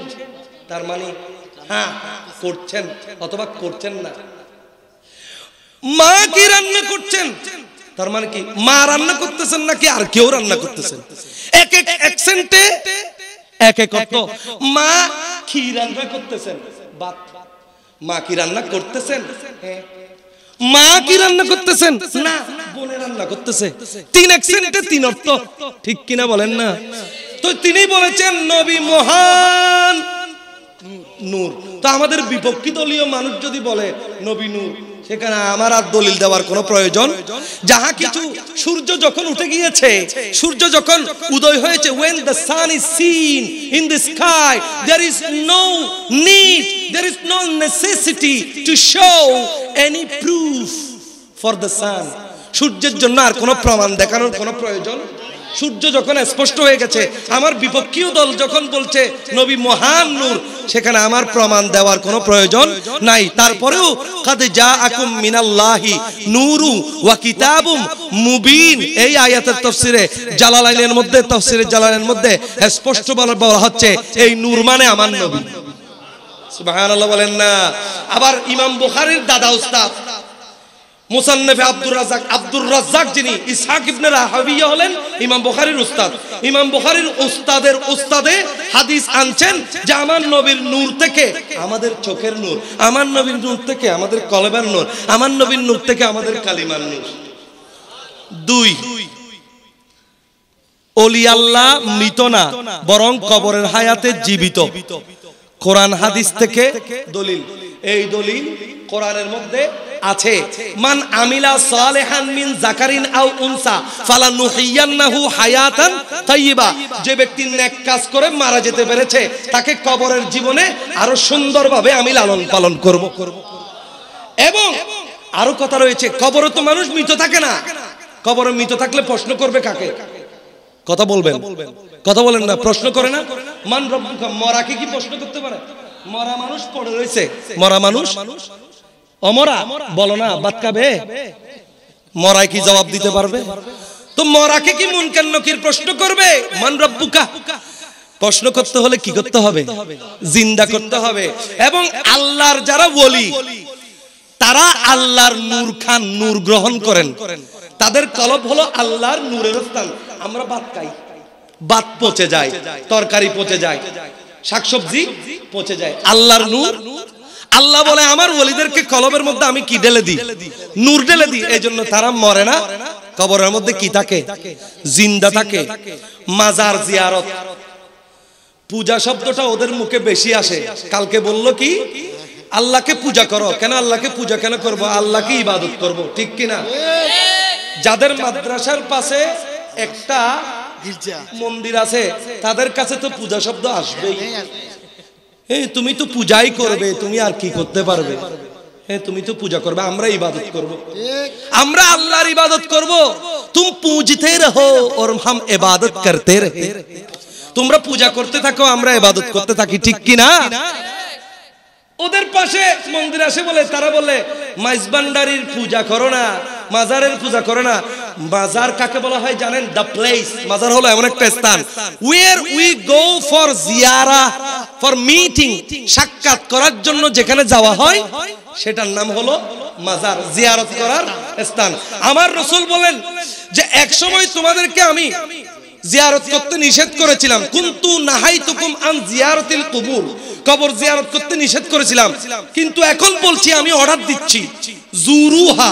তার মানে হ্যাঁ করছেন অথবা করছেন না মা কি রান্না করছেন তার মানে কি মা রান্না করতেছেন নাকি আর কেউ রান্না করতেছেন এক এক অ্যাকসেন্টে এক এক অর্থ মা কি রান্না করতেছেন বাত মা কি রান্না করতেছেন হ্যাঁ। মা কি রান্না করতেছেন না বোনে রান্না করতেছে তিন অ্যাকসেন্টে তিন অর্থ ঠিক কিনা বলেন না তো তিনি বলেছেন নবী মহান নূর তো আমাদের বিপক্ষী দলীয় মানুষ যদি বলে নবী নূর সেখানে আমার আর দলিল দেওয়ার কোনো প্রয়োজন যাহা কিছু সূর্য যখন উঠে গিয়েছে সূর্য যখন উদয় হয়েছে when the sun is seen in the sky there is no need there is no necessity to show any proof for the sun সূর্যের জন্য আর কোনো প্রমাণ দেখানোর কোনো প্রয়োজন সূর্য যখন স্পষ্ট হয়ে গেছে আমার বিপক্ষীয় দল যখন বলছে নবী মহান নূর সেখানে আমার প্রমাণ দেওয়ার কোনো প্রয়োজন নাই তারপরেও কাদে যা আকুম মিনাল্লাহি নূরু ওয়া কিতাবুম মুবিন এই আয়াতের তাফসিরে জালালাইনের মধ্যে তাফসিরে জালালাইনের মধ্যে স্পষ্ট বলা হচ্ছে এই নূর মানে আমার নবী সুবহানাল্লাহ বলেন না আবার ইমাম বুখারীর দাদা উস্তাদ মোসান্নফে আব্দুর রাজাক আব্দুর রাজাক যিনি ইসাক ইবনে রাহাবিয়া হলেন ইমাম বুখারীর উস্তাদ ইমাম বুখারীর উস্তাদের উস্তাদে হাদিস আনছেন যে আমার নবীর নূর থেকে আমাদের চোখের নূর আমার নবীর নূর থেকে আমাদের কলেবার নূর আমার নবীর নূর থেকে আমাদের কালিমার নূর দুই অলি আল্লাহ মৃত না বরং কবরের হায়াতে জীবিত কোরআন হাদিস থেকে দলিল এই দলিল কোরআনের মধ্যে আছে মান আমিলা সালেহান মিন জাকারিন আও উনসা ফালা নুহিয়ান্নাহু হায়াতান তাইয়িবা যে ব্যক্তি নেক কাজ করে মারা যেতে পেরেছে তাকে কবরের জীবনে আরো সুন্দরভাবে আমি লালন পালন করব এবং আরো কথা রয়েছে কবরে তো মানুষ মৃত থাকে না কবরে মৃত থাকলে প্রশ্ন করবে কাকে কথা বলবেন কথা বলেন না প্রশ্ন করে না মান রব্বুকা মরাকে কি প্রশ্ন করতে পারে মরা মানুষ পড়ে রয়েছে মরা মানুষ অমরা বলো না বাতকাবে মরায় কি জবাব দিতে পারবে তো মরাকে কি মুনকার নকির প্রশ্ন করবে মান রব্বুকা প্রশ্ন করতে হলে কি করতে হবে জিন্দা করতে হবে এবং আল্লাহর যারা বলি তারা আল্লাহর নূর খান নূর গ্রহণ করেন তাদের কলব হলো আল্লাহর নূরের স্থান আমরা বাদ খাই বাদ পচে যায় তরকারি পচে যায় শাকসবজি পচে যায় আল্লাহর নূর আল্লাহ বলে আমার ওলিদেরকে কলমের মধ্যে আমি কি ঢেলে দিই নূর ঢেলে দিই এই জন্য তারা মরে না কবরের মধ্যে কি থাকে জিন্দা থাকে মাজার জিয়ারত পূজা শব্দটা ওদের মুখে বেশি আসে কালকে বলল কি আল্লাহকে পূজা করো কেন আল্লাহকে পূজা কেন করব আল্লাহকে ইবাদত করব ঠিক কিনা যাদের মাদ্রাসার পাশে একটা মন্দির আছে তাদের কাছে তো পূজা শব্দ আসবেই এই তুমি তো পূজাই করবে তুমি আর কি করতে পারবে হ্যাঁ তুমি তো পূজা করবে আমরা ইবাদত করব আমরা আল্লাহর ইবাদত করব তুমি পূজতে রহো আর হাম ইবাদত করতে রহে তোমরা পূজা করতে থাকো আমরা ইবাদত করতে থাকি ঠিক কি না ওদের পাশে মন্দির আসে বলে তারা বলে মাইজবান্ডারির পূজা করো না মাজারের পূজা করো না মাজার কাকে বলা হয় জানেন দ্য প্লেস মাজার হলো এমন একটা স্থান ওয়ের উই গো ফর জিয়ারা ফর মিটিং সাক্ষাৎ করার জন্য যেখানে যাওয়া হয় সেটার নাম হলো মাজার জিয়ারত করার স্থান আমার রসুল বলেন যে এক সময় তোমাদেরকে আমি জিয়ারত করতে নিষেধ করেছিলাম কিন্তু নাহাই তুকুম আন জিয়ারতিল কবুর কবর জিয়ারত করতে নিষেধ করেছিলাম কিন্তু এখন বলছি আমি অর্ডার দিচ্ছি জুরুহা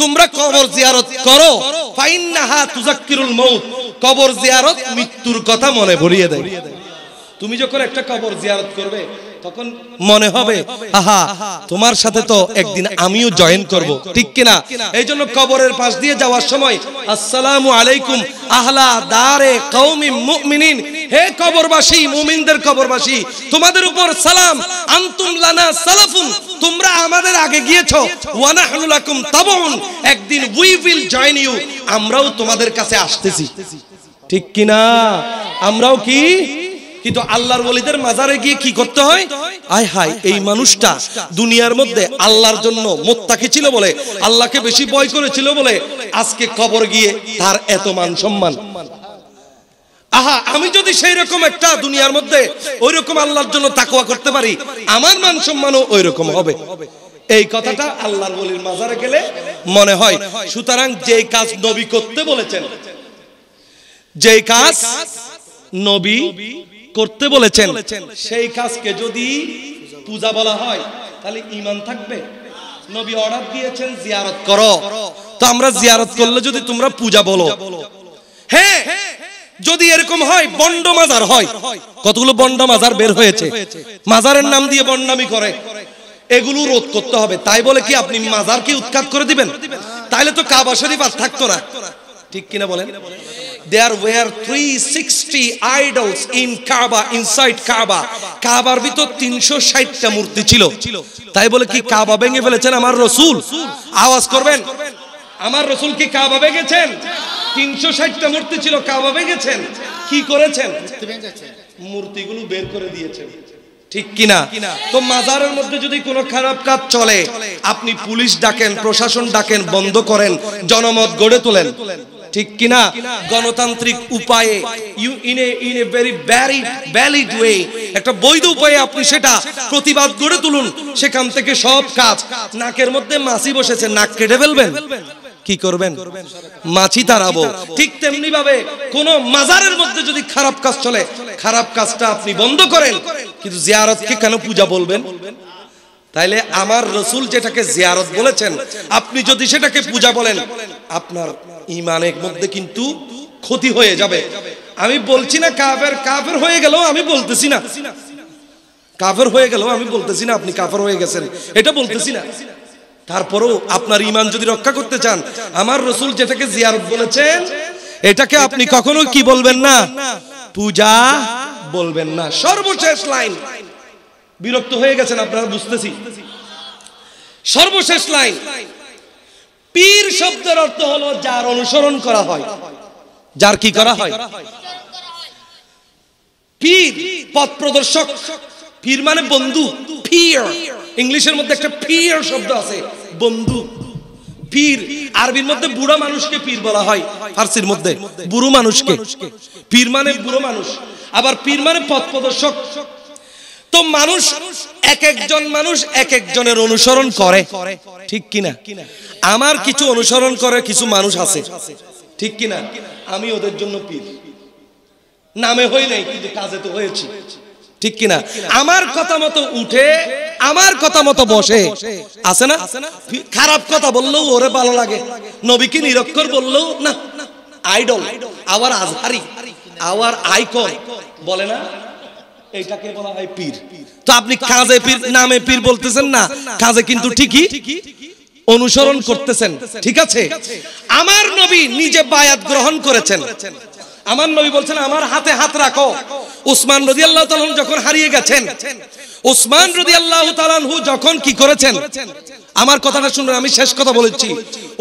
তোমরা কবর জিয়ারত করো ফাইন নাহা তুজাক্কিরুল মউত কবর জিয়ারত মৃত্যুর কথা মনে ভরিয়ে দেয় তুমি যখন একটা কবর জিয়ারত করবে তখন মনে হবে আহা তোমার সাথে তো একদিন আমিও জয়েন করব ঠিক কিনা এই জন্য কবরের পাশ দিয়ে যাওয়ার সময় আসসালামু আলাইকুম আহলা দারে কৌমি মুমিনিন হে কবরবাসী মুমিনদের কবরবাসী তোমাদের উপর সালাম আনতুম লানা সালাফুন তোমরা আমাদের আগে গিয়েছো ওয়া নাহনু লাকুম তাবউন একদিন উই উইল জয়েন ইউ আমরাও তোমাদের কাছে আসতেছি ঠিক কিনা আমরাও কি কিন্তু আল্লাহর ওলিদের মাজারে গিয়ে কি করতে হয় আয় হায় এই মানুষটা দুনিয়ার মধ্যে আল্লাহর জন্য মোত্তাকি ছিল বলে আল্লাহকে বেশি ভয় করেছিল বলে আজকে কবর গিয়ে তার এত মান সম্মান আহা আমি যদি সেই রকম একটা দুনিয়ার মধ্যে ওই রকম আল্লাহর জন্য তাকুয়া করতে পারি আমার মান সম্মানও ওই রকম হবে এই কথাটা আল্লাহর বলির মাজারে গেলে মনে হয় সুতরাং যে কাজ নবী করতে বলেছেন যে কাজ নবী করতে বলেছেন সেই কাজকে যদি পূজা বলা হয় তাহলে ইমান থাকবে নবী অর্ডার দিয়েছেন জিয়ারত করো তো আমরা জিয়ারত করলে যদি তোমরা পূজা বলো হ্যাঁ যদি এরকম হয় বন্ড মাজার হয় কতগুলো বন্ড মাজার বের হয়েছে মাজারের নাম দিয়ে বন্ডামি করে এগুলো রোধ করতে হবে তাই বলে কি আপনি মাজারকে উৎখাত করে দিবেন তাইলে তো কাবা শরীফ আর থাকতো না ঠিক কিনা বলেন there were three sixty idols in Kaaba inside Kaaba কাবার ভিতর তিনশো ষাটটা মূর্তি ছিল তাই বলে কি কাবা ভেঙে ফেলেছেন আমার রসুল আওয়াজ করবেন আমার রসুল কি কাবা ভেঙেছেন তিনশো ষাটটা মূর্তি ছিল কাবা ভেঙেছেন কি করেছেন মূর্তিগুলো বের করে দিয়েছেন ঠিক কিনা তো মাজারের মধ্যে যদি কোনো খারাপ কাজ চলে আপনি পুলিশ ডাকেন প্রশাসন ডাকেন বন্ধ করেন জনমত গড়ে তোলেন ঠিক কিনা গণতান্ত্রিক উপায়ে you in a in a very varied valid way একটা বৈধ উপায়ে আপনি সেটা প্রতিবাদ গড়ে তুলুন সেখান থেকে সব কাজ নাকের মধ্যে মাছি বসেছে নাক কেটে ফেলবেন কি করবেন মাছি তারাবো ঠিক তেমনি ভাবে কোন মাজারের মধ্যে যদি খারাপ কাজ চলে খারাপ কাজটা আপনি বন্ধ করেন কিন্তু জিয়ারতকে কেন পূজা বলবেন তাইলে আমার রসুল যেটাকে জিয়ারত বলেছেন আপনি যদি সেটাকে পূজা বলেন আপনার ইমানের মধ্যে কিন্তু ক্ষতি হয়ে যাবে আমি বলছি না কাফের কাফের হয়ে গেল আমি বলতেছি না কাফের হয়ে গেল আমি বলতেছি না আপনি কাফের হয়ে গেছেন এটা বলতেছি না তারপরও আপনার ইমান যদি রক্ষা করতে চান আমার রসুল যেটাকে জিয়ারত বলেছেন এটাকে আপনি কখনো কি বলবেন না পূজা বলবেন না সর্বশেষ লাইন বিরক্ত হয়ে গেছেন আপনারা বুঝতেছি সর্বশেষ লাইন পীর শব্দের অর্থ হলো যার অনুসরণ করা হয় যার কি করা হয় পীর পথ প্রদর্শক পীর মানে বন্ধু পিয়ার ইংলিশের মধ্যে একটা পিয়ার শব্দ আছে বন্ধু পীর আরবির মধ্যে বুড়া মানুষকে পীর বলা হয় ফার্সির মধ্যে বুড়ো মানুষকে পীর মানে বুড়ো মানুষ আবার পীর মানে পথ প্রদর্শক তো মানুষ এক একজন মানুষ এক একজনের অনুসরণ করে ঠিক কিনা আমার কিছু অনুসরণ করে কিছু মানুষ আছে ঠিক কিনা আমি ওদের জন্য পীর নামে হই নাই কিন্তু কাজে তো হয়েছি ঠিক কিনা আমার কথা মতো উঠে আমার কথা মতো বসে আছে না খারাপ কথা বললেও ওরে ভালো লাগে নবীকে নিরক্ষর বললেও না idol our Azhari our icon বলে না বলা হয় পীর তো আপনি কাজে পীর নামে পীর বলতেছেন না কাজে কিন্তু ঠিকই অনুসরণ করতেছেন ঠিক আছে আমার নবী নিজে বায়াত গ্রহণ করেছেন আমার নবী বলছেন আমার হাতে হাত রাখো উসমান রদি আল্লাহ তালন যখন হারিয়ে গেছেন উসমান রদি আল্লাহ তালানহু যখন কি করেছেন আমার কথাটা শুনবেন আমি শেষ কথা বলেছি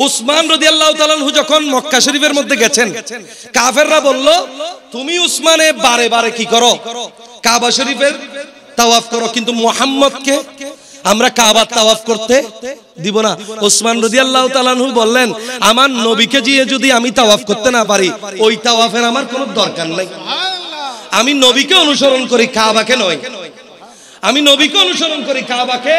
উসমান রদি আল্লাহ তালানহু যখন মক্কা শরীফের মধ্যে গেছেন কাফেররা বলল তুমি উসমানে বারে বারে কি করো কাবা শরীফের তাওয়াফ করো কিন্তু মোহাম্মদকে আমরা কাবার তাওয়াফ করতে দিব না ওসমান আল্লাহ তালানহু বললেন আমার নবীকে গিয়ে যদি আমি তাওয়াফ করতে না পারি ওই তাওয়াফের আমার কোনো দরকার নাই আমি নবীকে অনুসরণ করি কাবাকে নয় আমি নবীকে অনুসরণ করি কাবাকে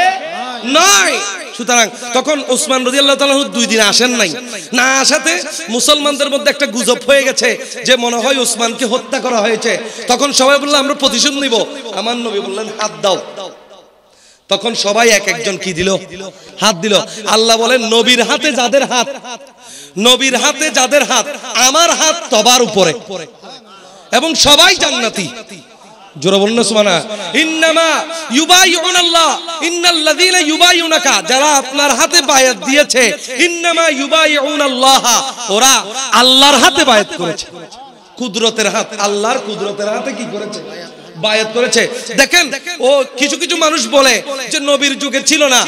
নয় সুতরাং তখন ওসমান রদি আল্লাহ তালাহু দুই দিন আসেন নাই না আসাতে মুসলমানদের মধ্যে একটা গুজব হয়ে গেছে যে মনে হয় ওসমানকে হত্যা করা হয়েছে তখন সবাই বললো আমরা প্রতিশোধ নিব আমার নবী বললেন হাত দাও তখন সবাই এক একজন কি দিল হাত দিল আল্লাহ বলেন নবীর হাতে যাদের হাত নবীর হাতে যাদের হাত আমার হাত তবার উপরে এবং সবাই জান্নাতি যারা আপনার হাতে বায়াত দিয়েছে ওরা আল্লাহর হাতে বায়াত করেছে কুদরতের হাত আল্লাহর কুদরতের হাতে কি করেছে বায়াত করেছে দেখেন ও কিছু কিছু মানুষ বলে যে নবীর যুগে ছিল না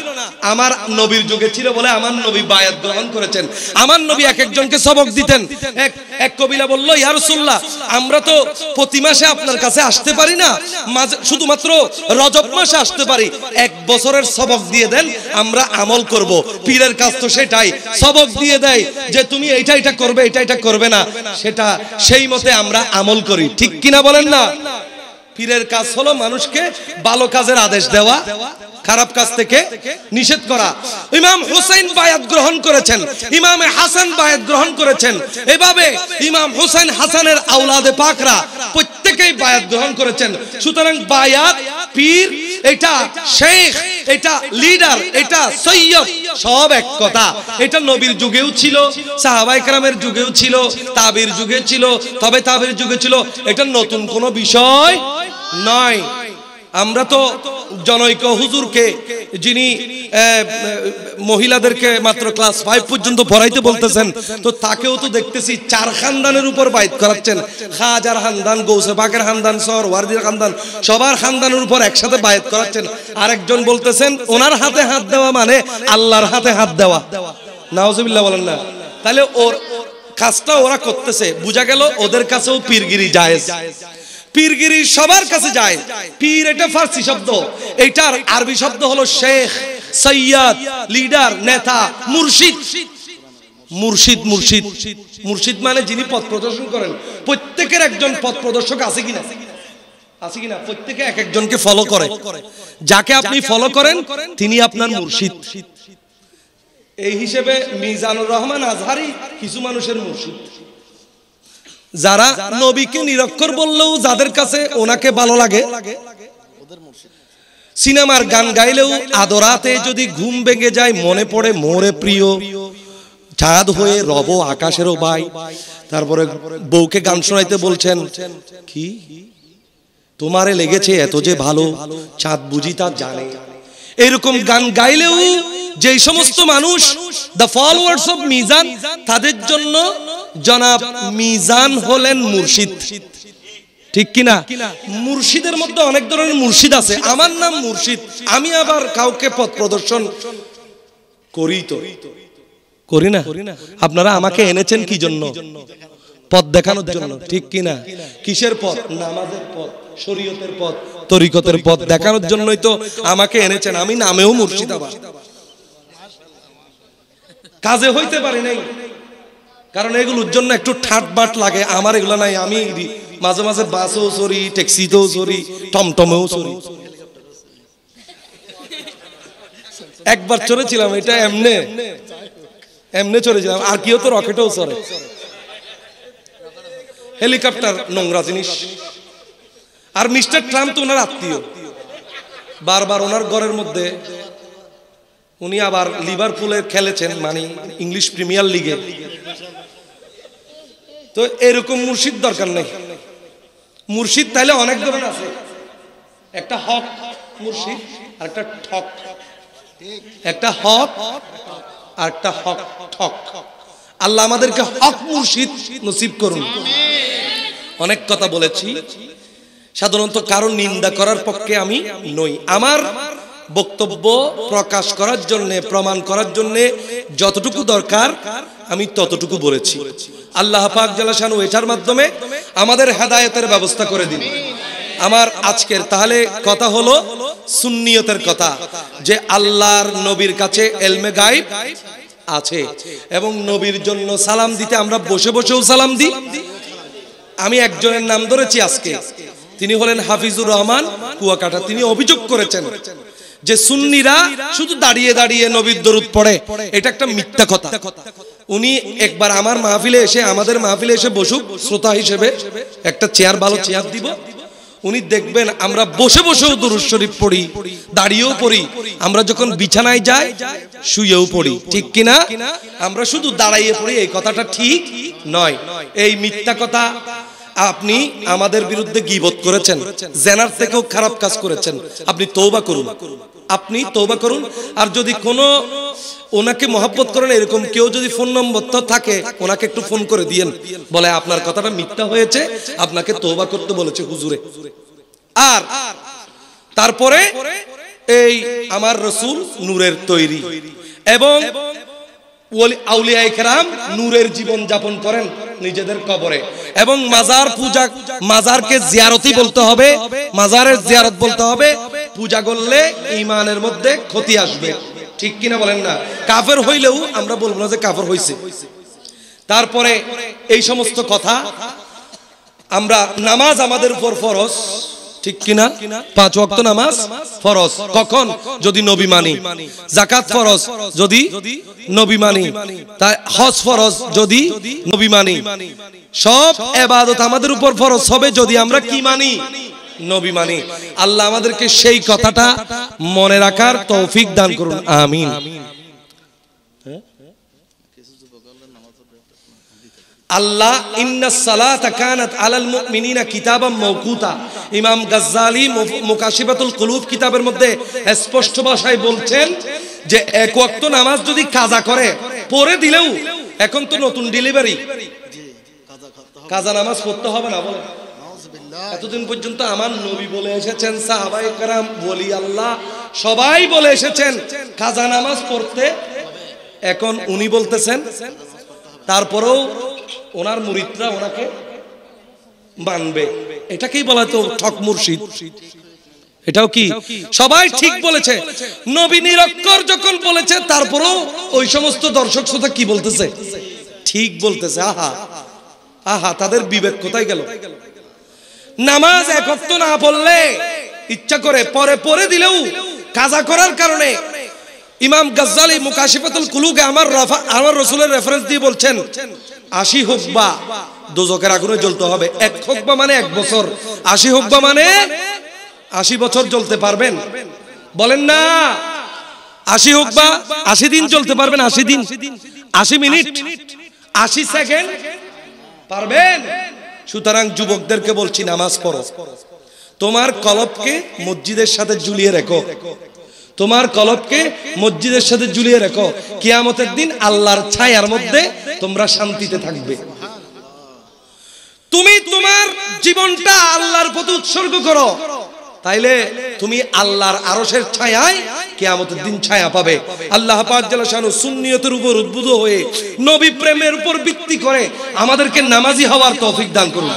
আমার নবীর যুগে ছিল বলে আমার নবী বায়াত গ্রহণ করেছেন আমার নবী এক একজনকে সবক দিতেন এক এক কবিলা বলল ইয়া রাসূলুল্লাহ আমরা তো প্রতি মাসে আপনার কাছে আসতে পারি না শুধুমাত্র রজব মাসে আসতে পারি এক বছরের সবক দিয়ে দেন আমরা আমল করব পীরের কাজ তো সেটাই সবক দিয়ে দেয় যে তুমি এটা এটা করবে এটা এটা করবে না সেটা সেই মতে আমরা আমল করি ঠিক কিনা বলেন না পীরের কাজ হলো মানুষকে ভালো কাজের আদেশ দেওয়া খারাপ কাজ থেকে নিষেধ করা ইমাম হুসাইন বায়াত গ্রহণ করেছেন ইমামে হাসান বায়াত গ্রহণ করেছেন এভাবে ইমাম হুসাইন হাসানের আউলাদে পাকরা থেকেই বায়াত গ্রহণ করেছেন সুতরাং বায়াত পীর এটা শেখ এটা লিডার এটা সৈয়দ সব এক কথা এটা নবীর যুগেও ছিল সাহাবাইকরামের যুগেও ছিল তাবির যুগে ছিল তবে তাবির যুগে ছিল এটা নতুন কোনো বিষয় নয় আমরা তো জনৈক হুজুরকে যিনি মহিলাদেরকে মাত্র ক্লাস ফাইভ পর্যন্ত পড়াইতে বলতেছেন তো তাকেও তো দেখতেছি চার খানদানের উপর বাইত করাচ্ছেন খাজার খানদান গৌসে বাগের খানদান সর ওয়ার্দির খানদান সবার খানদানের উপর একসাথে বায়াত করাচ্ছেন আরেকজন বলতেছেন ওনার হাতে হাত দেওয়া মানে আল্লাহর হাতে হাত দেওয়া নাওজবিল্লা বলেন না তাহলে ওর কাজটা ওরা করতেছে বোঝা গেল ওদের কাছেও পীরগিরি জায়েজ পীরগিরি সবার কাছে যায় পীর এটা ফার্সি শব্দ এটার আরবি শব্দ হলো শেখ সৈয়দ লিডার নেতা মুর্শিদ মুর্শিদ মুর্শিদ মুর্শিদ মানে যিনি পথ প্রদর্শন করেন প্রত্যেকের একজন পথ প্রদর্শক আছে কিনা আছে কিনা প্রত্যেকে এক একজনকে ফলো করে যাকে আপনি ফলো করেন তিনি আপনার মুর্শিদ এই হিসেবে মিজানুর রহমান আজহারি কিছু মানুষের মুর্শিদ যারা নবীকে নিরক্ষর বললেও যাদের কাছে ওনাকে ভালো লাগে সিনেমার গান গাইলেও আদরাতে যদি ঘুম ভেঙে যায় মনে পড়ে মোরে প্রিয় চাঁদ হয়ে রব আকাশেরও ভাই তারপরে বউকে গান শোনাইতে বলছেন কি তোমারে লেগেছে এত যে ভালো চাঁদ বুঝি তা জানে এরকম গান গাইলেও যে সমস্ত মানুষ দ্য ফলোয়ার্স অফ মিজান তাদের জন্য জনাব মিজান হলেন মুর্শিদ ঠিক কিনা মুর্শিদের মধ্যে অনেক ধরনের মুর্শিদ আছে আমার নাম মুর্শিদ আমি আবার কাউকে পথ প্রদর্শন করি তো করি না আপনারা আমাকে এনেছেন কি জন্য পথ দেখানোর জন্য ঠিক কিনা কিসের পথ নামাজের পথ শরীয়তের পথ তরিকতের পথ দেখানোর জন্যই তো আমাকে এনেছেন আমি নামেও মুর্শিদাবাদ কাজে হইতে পারি নাই কারণ এগুলোর জন্য একটু ঠাট বাট লাগে আমার এগুলো নাই আমি মাঝে মাঝে বাসেও চড়ি ট্যাক্সিতেও চড়ি টমটমেও চড়ি একবার চড়েছিলাম এটা এমনে এমনে চড়েছিলাম আর কেউ তো রকেটেও চড়ে হেলিকপ্টার নোংরা জিনিস আর মিস্টার ট্রাম্প তো ওনার আত্মীয় বারবার ওনার ঘরের মধ্যে উনি আবার লিভারপুলে খেলেছেন মানে ইংলিশ প্রিমিয়ার লিগে তো এরকম মুর্শিদ দরকার নেই মুর্শিদ তাহলে অনেক ধরনের আছে একটা হক মুর্শিদ আর একটা ঠক একটা হক আর একটা হক ঠক আল্লাহ আমাদেরকে হক মুর্শিদ নসিব করুন অনেক কথা বলেছি সাধারণত কারণ নিন্দা করার পক্ষে আমি নই আমার বক্তব্য প্রকাশ করার জন্যে প্রমাণ করার জন্যে যতটুকু দরকার আমি ততটুকু বলেছি আল্লাহ পাক জালাসানু এটার মাধ্যমে আমাদের হেদায়তের ব্যবস্থা করে দিন আমার আজকের তাহলে কথা হলো সুন্নিয়তের কথা যে আল্লাহর নবীর কাছে এলমে গাইব আছে এবং নবীর জন্য সালাম দিতে আমরা বসে বসেও সালাম দিই আমি একজনের নাম ধরেছি আজকে তিনি হলেন হাফিজুর রহমান কুয়াকাটা তিনি অভিযোগ করেছেন যে সুন্নিরা শুধু দাঁড়িয়ে দাঁড়িয়ে নবীর দরুদ পড়ে এটা একটা মিথ্যা কথা উনি একবার আমার মাহফিলে এসে আমাদের মাহফিলে এসে বসুক শ্রোতা হিসেবে একটা চেয়ার ভালো চেয়ার দিব উনি দেখবেন আমরা বসে বসেও দরুদ শরীফ পড়ি দাঁড়িয়েও পড়ি আমরা যখন বিছানায় যাই শুয়েও পড়ি ঠিক কিনা আমরা শুধু দাঁড়াইয়ে পড়ি এই কথাটা ঠিক নয় এই মিথ্যা কথা আপনি আমাদের বিরুদ্ধে গিবত করেছেন জেনার থেকেও খারাপ কাজ করেছেন আপনি তৌবা করুন আপনি তৌবা করুন আর যদি কোনো ওনাকে মহাব্বত করেন এরকম কেউ যদি ফোন নম্বর তো থাকে ওনাকে একটু ফোন করে দিয়েন বলে আপনার কথাটা মিথ্যা হয়েছে আপনাকে তৌবা করতে বলেছে হুজুরে আর তারপরে এই আমার রসুল নূরের তৈরি এবং আউলিয়া ইকরাম নূরের জীবন যাপন করেন নিজেদের কবরে এবং মাজার পূজা মাজারকে জিয়ারতি বলতে হবে মাজারের জিয়ারত বলতে হবে পূজা করলে ইমানের মধ্যে ক্ষতি আসবে ঠিক কিনা বলেন না কাফের হইলেও আমরা বলবো না যে কাফের হইছে তারপরে এই সমস্ত কথা আমরা নামাজ আমাদের উপর ফরজ ঠিক কিনা পাঁচ ওয়াক্ত নামাজ ফরজ কখন যদি নবী মানি জাকাত ফরজ যদি নবী মানি তাই হজ ফরজ যদি নবী মানি সব এবাদত আমাদের উপর ফরজ হবে যদি আমরা কি মানি নবী মানি আল্লাহ আমাদেরকে সেই কথাটা মনে রাখার তৌফিক দান করুন আমিন আল্লাহ ইন্না সালাত কানাত আলাল মুমিনিনা কিতাবাম মাওকুতা ইমাম গাজ্জালি মুকাশিবাতুল কুলুব কিতাবের মধ্যে স্পষ্ট ভাষায় বলছেন যে এক ওয়াক্ত নামাজ যদি কাজা করে পড়ে দিলেও এখন তো নতুন ডেলিভারি কাজা নামাজ পড়তে হবে না বলে এতদিন পর্যন্ত আমার নবী বলে এসেছেন সাহাবাই কারাম বলি আল্লাহ সবাই বলে এসেছেন কাজা নামাজ পড়তে এখন উনি বলতেছেন তারপরেও ওনার মুরিদরা ওনাকে মানবে এটাকেই বলা তো ঠক মুর্শিদ এটাও কি সবাই ঠিক বলেছে নবী নিরক্ষর যখন বলেছে তারপরও ওই সমস্ত দর্শক শ্রোতা কি বলতেছে ঠিক বলতেছে আহা আহা তাদের বিবেক কোথায় গেল নামাজ একত্র না পড়লে ইচ্ছা করে পরে পরে দিলেও কাজা করার কারণে ইমাম গজ্জালি মুকাশিফাতুল কুলুকে আমার রাফা আমার রসুলের রেফারেন্স দিয়ে বলছেন আশি হুব্বা দুজকের আগুনে জ্বলতে হবে এক হুব্বা মানে এক বছর আশি হুব্বা মানে আশি বছর জ্বলতে পারবেন বলেন না আশি হুব্বা আশি দিন জ্বলতে পারবেন আশি দিন আশি মিনিট আশি সেকেন্ড পারবেন সুতরাং যুবকদেরকে বলছি নামাজ পড়ো তোমার কলপকে মসজিদের সাথে ঝুলিয়ে রেখো তোমার কলবকে মসজিদের সাথে জুলিয়ে রাখো কিয়ামতের দিন আল্লাহর ছায়ার মধ্যে তোমরা শান্তিতে থাকবে তুমি তোমার জীবনটা আল্লাহর প্রতি উৎসর্গ করো তাইলে তুমি আল্লাহর আরসের ছায়ায় কেয়ামতের দিন ছায়া পাবে আল্লাহ পাকজালাশানু সুন্নিয়তের উপর উদ্বুদ্ধ হয়ে নবী প্রেমের উপর ভিত্তি করে আমাদেরকে নামাজি হওয়ার তৌফিক দান করুন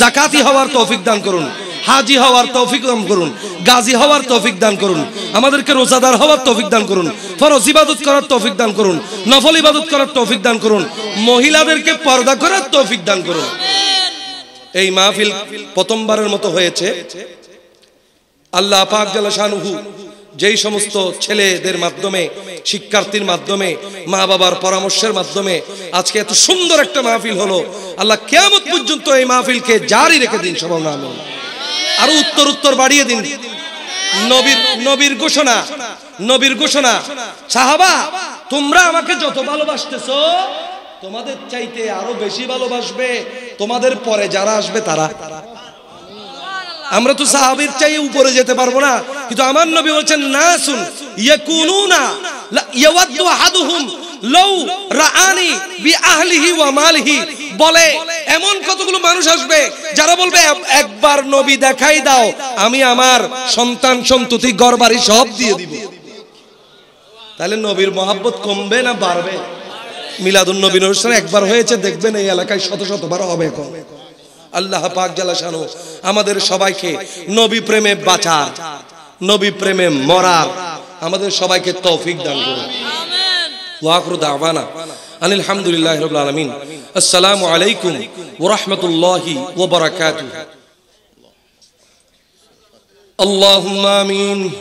জাকাতি হওয়ার তৌফিক দান করুন হাজি হওয়ার তৌফিক দান করুন গাজী হওয়ার তৌফিক দান করুন আমাদেরকে রোজাদার হওয়ার তৌফিক দান করুন ফরজ ইবাদত করার তৌফিক দান করুন নফল ইবাদত করার তৌফিক দান করুন মহিলাদেরকে পর্দা করার তৌফিক দান করুন এই মাহফিল প্রথমবারের মতো হয়েছে আল্লাহ পাক জালা শানুহু যেই সমস্ত ছেলেদের মাধ্যমে শিক্ষার্থীর মাধ্যমে মা বাবার পরামর্শের মাধ্যমে আজকে এত সুন্দর একটা মাহফিল হলো আল্লাহ কেমন পর্যন্ত এই মাহফিলকে জারি রেখে দিন সবার নাম আরো উত্তর উত্তর বাড়িয়ে দিন নবীর নবীর ঘোষণা নবীর ঘোষণা সাহাবা তোমরা আমাকে যত ভালোবাসতেছ তোমাদের চাইতে আরো বেশি ভালোবাসবে তোমাদের পরে যারা আসবে তারা আমরা তো সাহাবির চাই উপরে যেতে পারবো না কিন্তু আমার নবী বলছেন না শুন ইয়ে কুনু না আহাদুহুম লৌ রাআনি বি ওয়া মালিহি বলে এমন কতগুলো মানুষ আসবে যারা বলবে একবার নবী দেখাই দাও আমি আমার সন্তান সন্ততি গরবারি সব দিয়ে দিব তাহলে নবীর মহাব্বত কমবে না বাড়বে মিলাদুন নবীর অনুষ্ঠান একবার হয়েছে দেখবেন এই এলাকায় শত শতবার হবে এখন আল্লাহ পাক জালাশানো আমাদের সবাইকে নবী প্রেমে বাঁচার নবী প্রেমে মরার আমাদের সবাইকে তৌফিক দান করুন واخر دعوانا ان الحمد لله رب العالمين السلام عليكم ورحمه الله وبركاته اللهم امين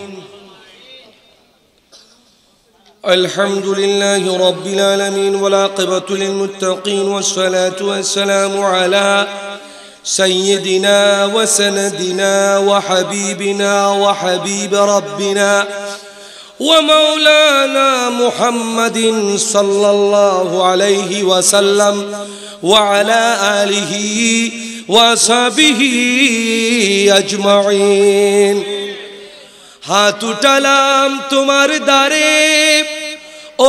الحمد لله رب العالمين والعاقبة للمتقين والصلاة والسلام على سيدنا وسندنا وحبيبنا وحبيب ربنا ومولانا محمد صلى الله عليه وسلم وعلى آله وصحبه أجمعين হাত উঠালাম তোমার দ্বারে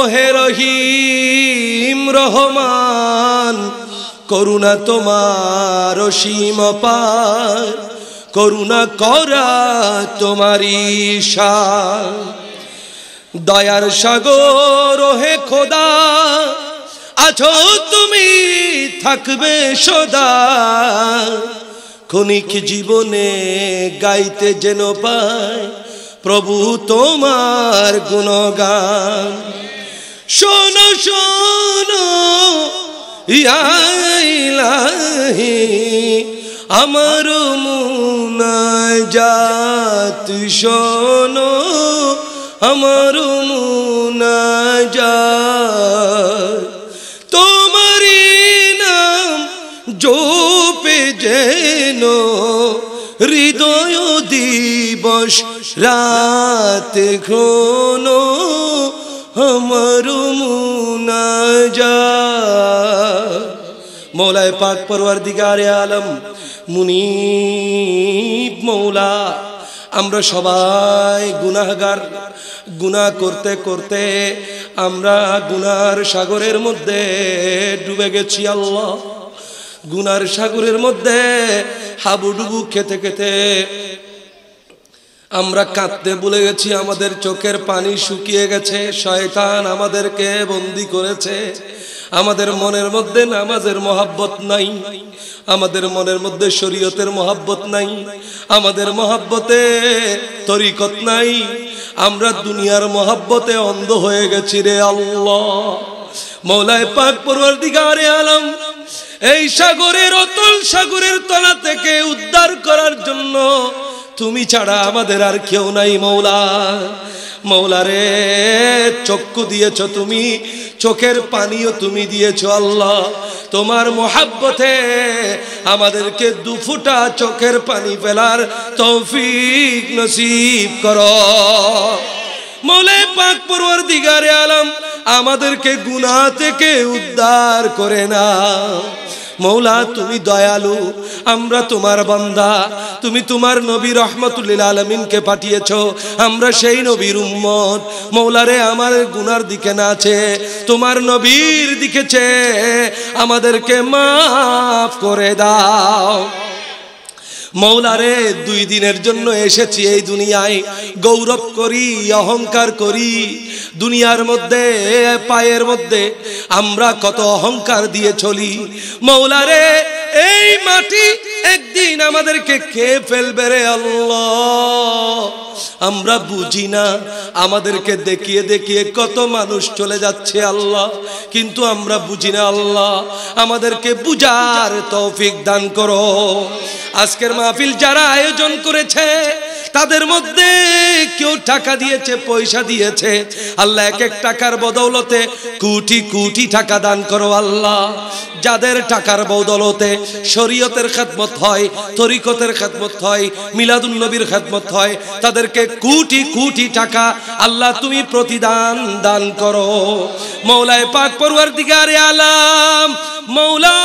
ওহে রহিম রহমান করুণা তোমার অসীম পার করুণা করা তোমারই শান দয়ার সাগর হে খোদা আছো তুমি থাকবে সদা ক্ষণিক জীবনে গাইতে যেন পায় প্রভু তোমার গুণগান শোন শোন ইয়াই আমার যাত শোনো আমার মুনা তোমারি নাম জোপে যেন হৃদয় দিবস রাত ঘন আমার মুনা মৌলায় পাক পরওয়ার দিগারে আলম মুনি মৌলা আমরা সবাই গুনাহগার গুণা করতে করতে আমরা গুনার সাগরের মধ্যে ডুবে গেছি আল্লাহ গুনার সাগরের মধ্যে হাবুডুবু খেতে খেতে আমরা কাঁদতে ভুলে গেছি আমাদের চোখের পানি শুকিয়ে গেছে শয়তান আমাদেরকে বন্দি করেছে আমাদের মনের মধ্যে নামাজের মহাব্বত নাই আমাদের মনের মধ্যে শরীয়তের মহাব্বত নাই আমাদের মহাব্বতে তরিকত নাই আমরা দুনিয়ার মহাব্বতে অন্ধ হয়ে গেছি রে আল্লাহ মৌলায় পাক দিকে দিগারে আলম এই সাগরের অতল সাগরের তলা থেকে উদ্ধার করার জন্য তুমি ছাড়া আমাদের আর কেউ নাই মৌলা মৌলারে চক্ষু দিয়েছ তুমি চোখের পানিও তুমি দিয়েছ আল্লাহ তোমার মহাব্বতে আমাদেরকে দুফুটা চোখের পানি ফেলার তৌফিক নসিব কর মৌলে পাক দিগারে আলম আমাদেরকে গুণা থেকে উদ্ধার করে না মৌলা তুমি দয়ালু আমরা তোমার বন্ধা তুমি তোমার নবী রহমতুল্লিল আলমিনকে পাঠিয়েছ আমরা সেই নবীর উম্মত মৌলারে আমার গুনার দিকে না আছে তোমার নবীর দিকে চেয়ে আমাদেরকে মাফ করে দাও মৌলারে দুই দিনের জন্য এসেছি এই দুনিয়ায় গৌরব করি অহংকার করি দুনিয়ার মধ্যে পায়ের মধ্যে আমরা কত অহংকার দিয়ে চলি মৌলারে এই মাটি একদিন আমাদেরকে খেয়ে ফেলবে রে আল্লাহ আমরা বুঝি না আমাদেরকে দেখিয়ে দেখিয়ে কত মানুষ চলে যাচ্ছে আল্লাহ কিন্তু আমরা বুঝি না আল্লাহ আমাদেরকে বুঝার তৌফিক দান করো আজকের মাহফিল যারা আয়োজন করেছে তাদের মধ্যে কেউ টাকা দিয়েছে পয়সা দিয়েছে আল্লাহ এক এক টাকার বদৌলতে কোটি কোটি টাকা দান করো আল্লাহ যাদের টাকার বদৌলতে শরীয়তের খেদমত হয় তরিকতের খেদমত হয় মিলাদুল নবীর খেদমত হয় তাদেরকে কুটি কুটি টাকা আল্লাহ তুমি প্রতিদান দান করো মৌলায় পাক পড়ুয়ার দিকে আরে আলাম মৌলা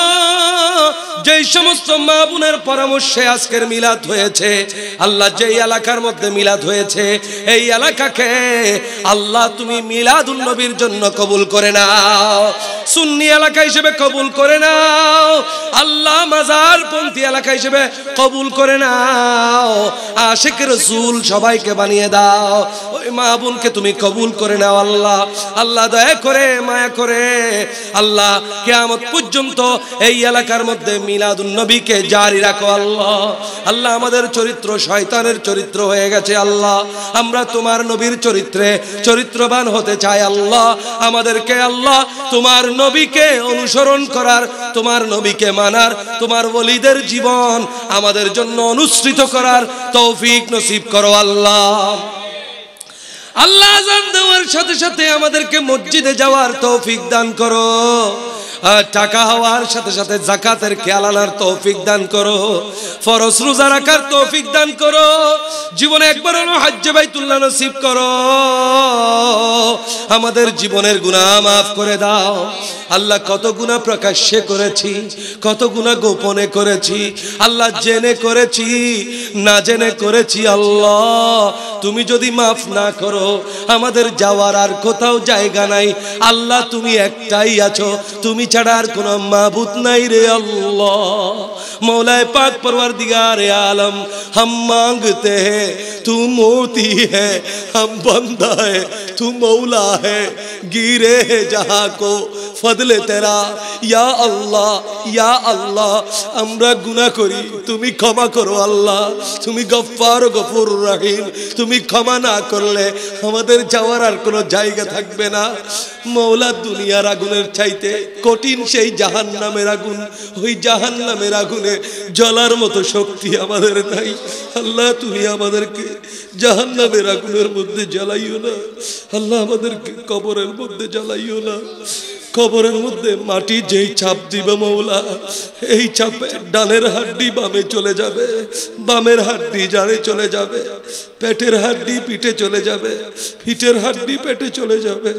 যেই সমস্ত মা বোনের পরামর্শে আজকের মিলাদ হয়েছে আল্লাহ যেই এলাকার মধ্যে মিলাদ হয়েছে এই এলাকাকে আল্লাহ তুমি মিলাদুল নবীর জন্য কবুল করে নাও সুন্নি এলাকা হিসেবে কবুল করে নাও আল্লাহ মাজার পন্থী এলাকা হিসেবে কবুল করে নাও আশেকের জুল সবাইকে বানিয়ে দাও ওই মা বোনকে তুমি কবুল করে নাও আল্লাহ আল্লাহ দয়া করে মায়া করে আল্লাহ কেয়ামত পর্যন্ত এই এলাকার মধ্যে মিলাদুলনবীকে জারি রাখো আল্লাহ আল্লাহ আমাদের চরিত্র শয়তানের চরিত্র হয়ে গেছে আল্লাহ আমরা তোমার নবীর চরিত্রে চরিত্রবান হতে চাই আল্লাহ আমাদেরকে আল্লাহ তোমার নবীকে অনুসরণ করার তোমার নবীকে মানার তোমার বলিদের জীবন আমাদের জন্য অনুসৃত করার তৌফিক নসিব করো আল্লাহ আল্লাহ দেওয়ার সাথে সাথে আমাদেরকে মসজিদে যাওয়ার তৌফিক দান করো টাকা হওয়ার সাথে সাথে জাকাতের খেয়াল আনার তৌফিক দান করো ফরস রোজা রাখার তৌফিক দান করো জীবনে একবার হাজ্যে তুল্লা নসিব করো আমাদের জীবনের গুণা মাফ করে দাও আল্লাহ কত গুণা প্রকাশ্যে করেছি কত গুণা গোপনে করেছি আল্লাহ জেনে করেছি না জেনে করেছি আল্লাহ তুমি যদি মাফ না করো আমাদের যাওয়ার আর কোথাও জায়গা নাই আল্লাহ তুমি একটাই আছো তুমি چڑھار کو بھوت نہیں رے اللہ مولا پاک پرور عالم ہم مانگتے ہیں تو موتی ہے ہم بندہ ہے तू मौला है गिरे जहाँ को ফদলে তেরা ইয়া আল্লাহ ইয়া আল্লাহ আমরা গুণা করি তুমি ক্ষমা করো আল্লাহ তুমি গফার গফুর রাহিম তুমি ক্ষমা না করলে আমাদের যাওয়ার আর কোনো জায়গা থাকবে না মৌলা দুনিয়ার আগুনের চাইতে কঠিন সেই জাহান নামের আগুন ওই জাহান নামের আগুনে জ্বলার মতো শক্তি আমাদের নাই আল্লাহ তুমি আমাদেরকে জাহান নামের আগুনের মধ্যে জ্বালাইও না আল্লাহ আমাদেরকে কবরের মধ্যে জ্বালাইও না কবরের মধ্যে মাটি যেই চাপ দিবে মৌলা এই চাপে ডানের হাড্ডি বামে চলে যাবে বামের হাড্ডি জারে চলে যাবে পেটের হাড্ডি পিঠে চলে যাবে পিঠের হাড্ডি পেটে চলে যাবে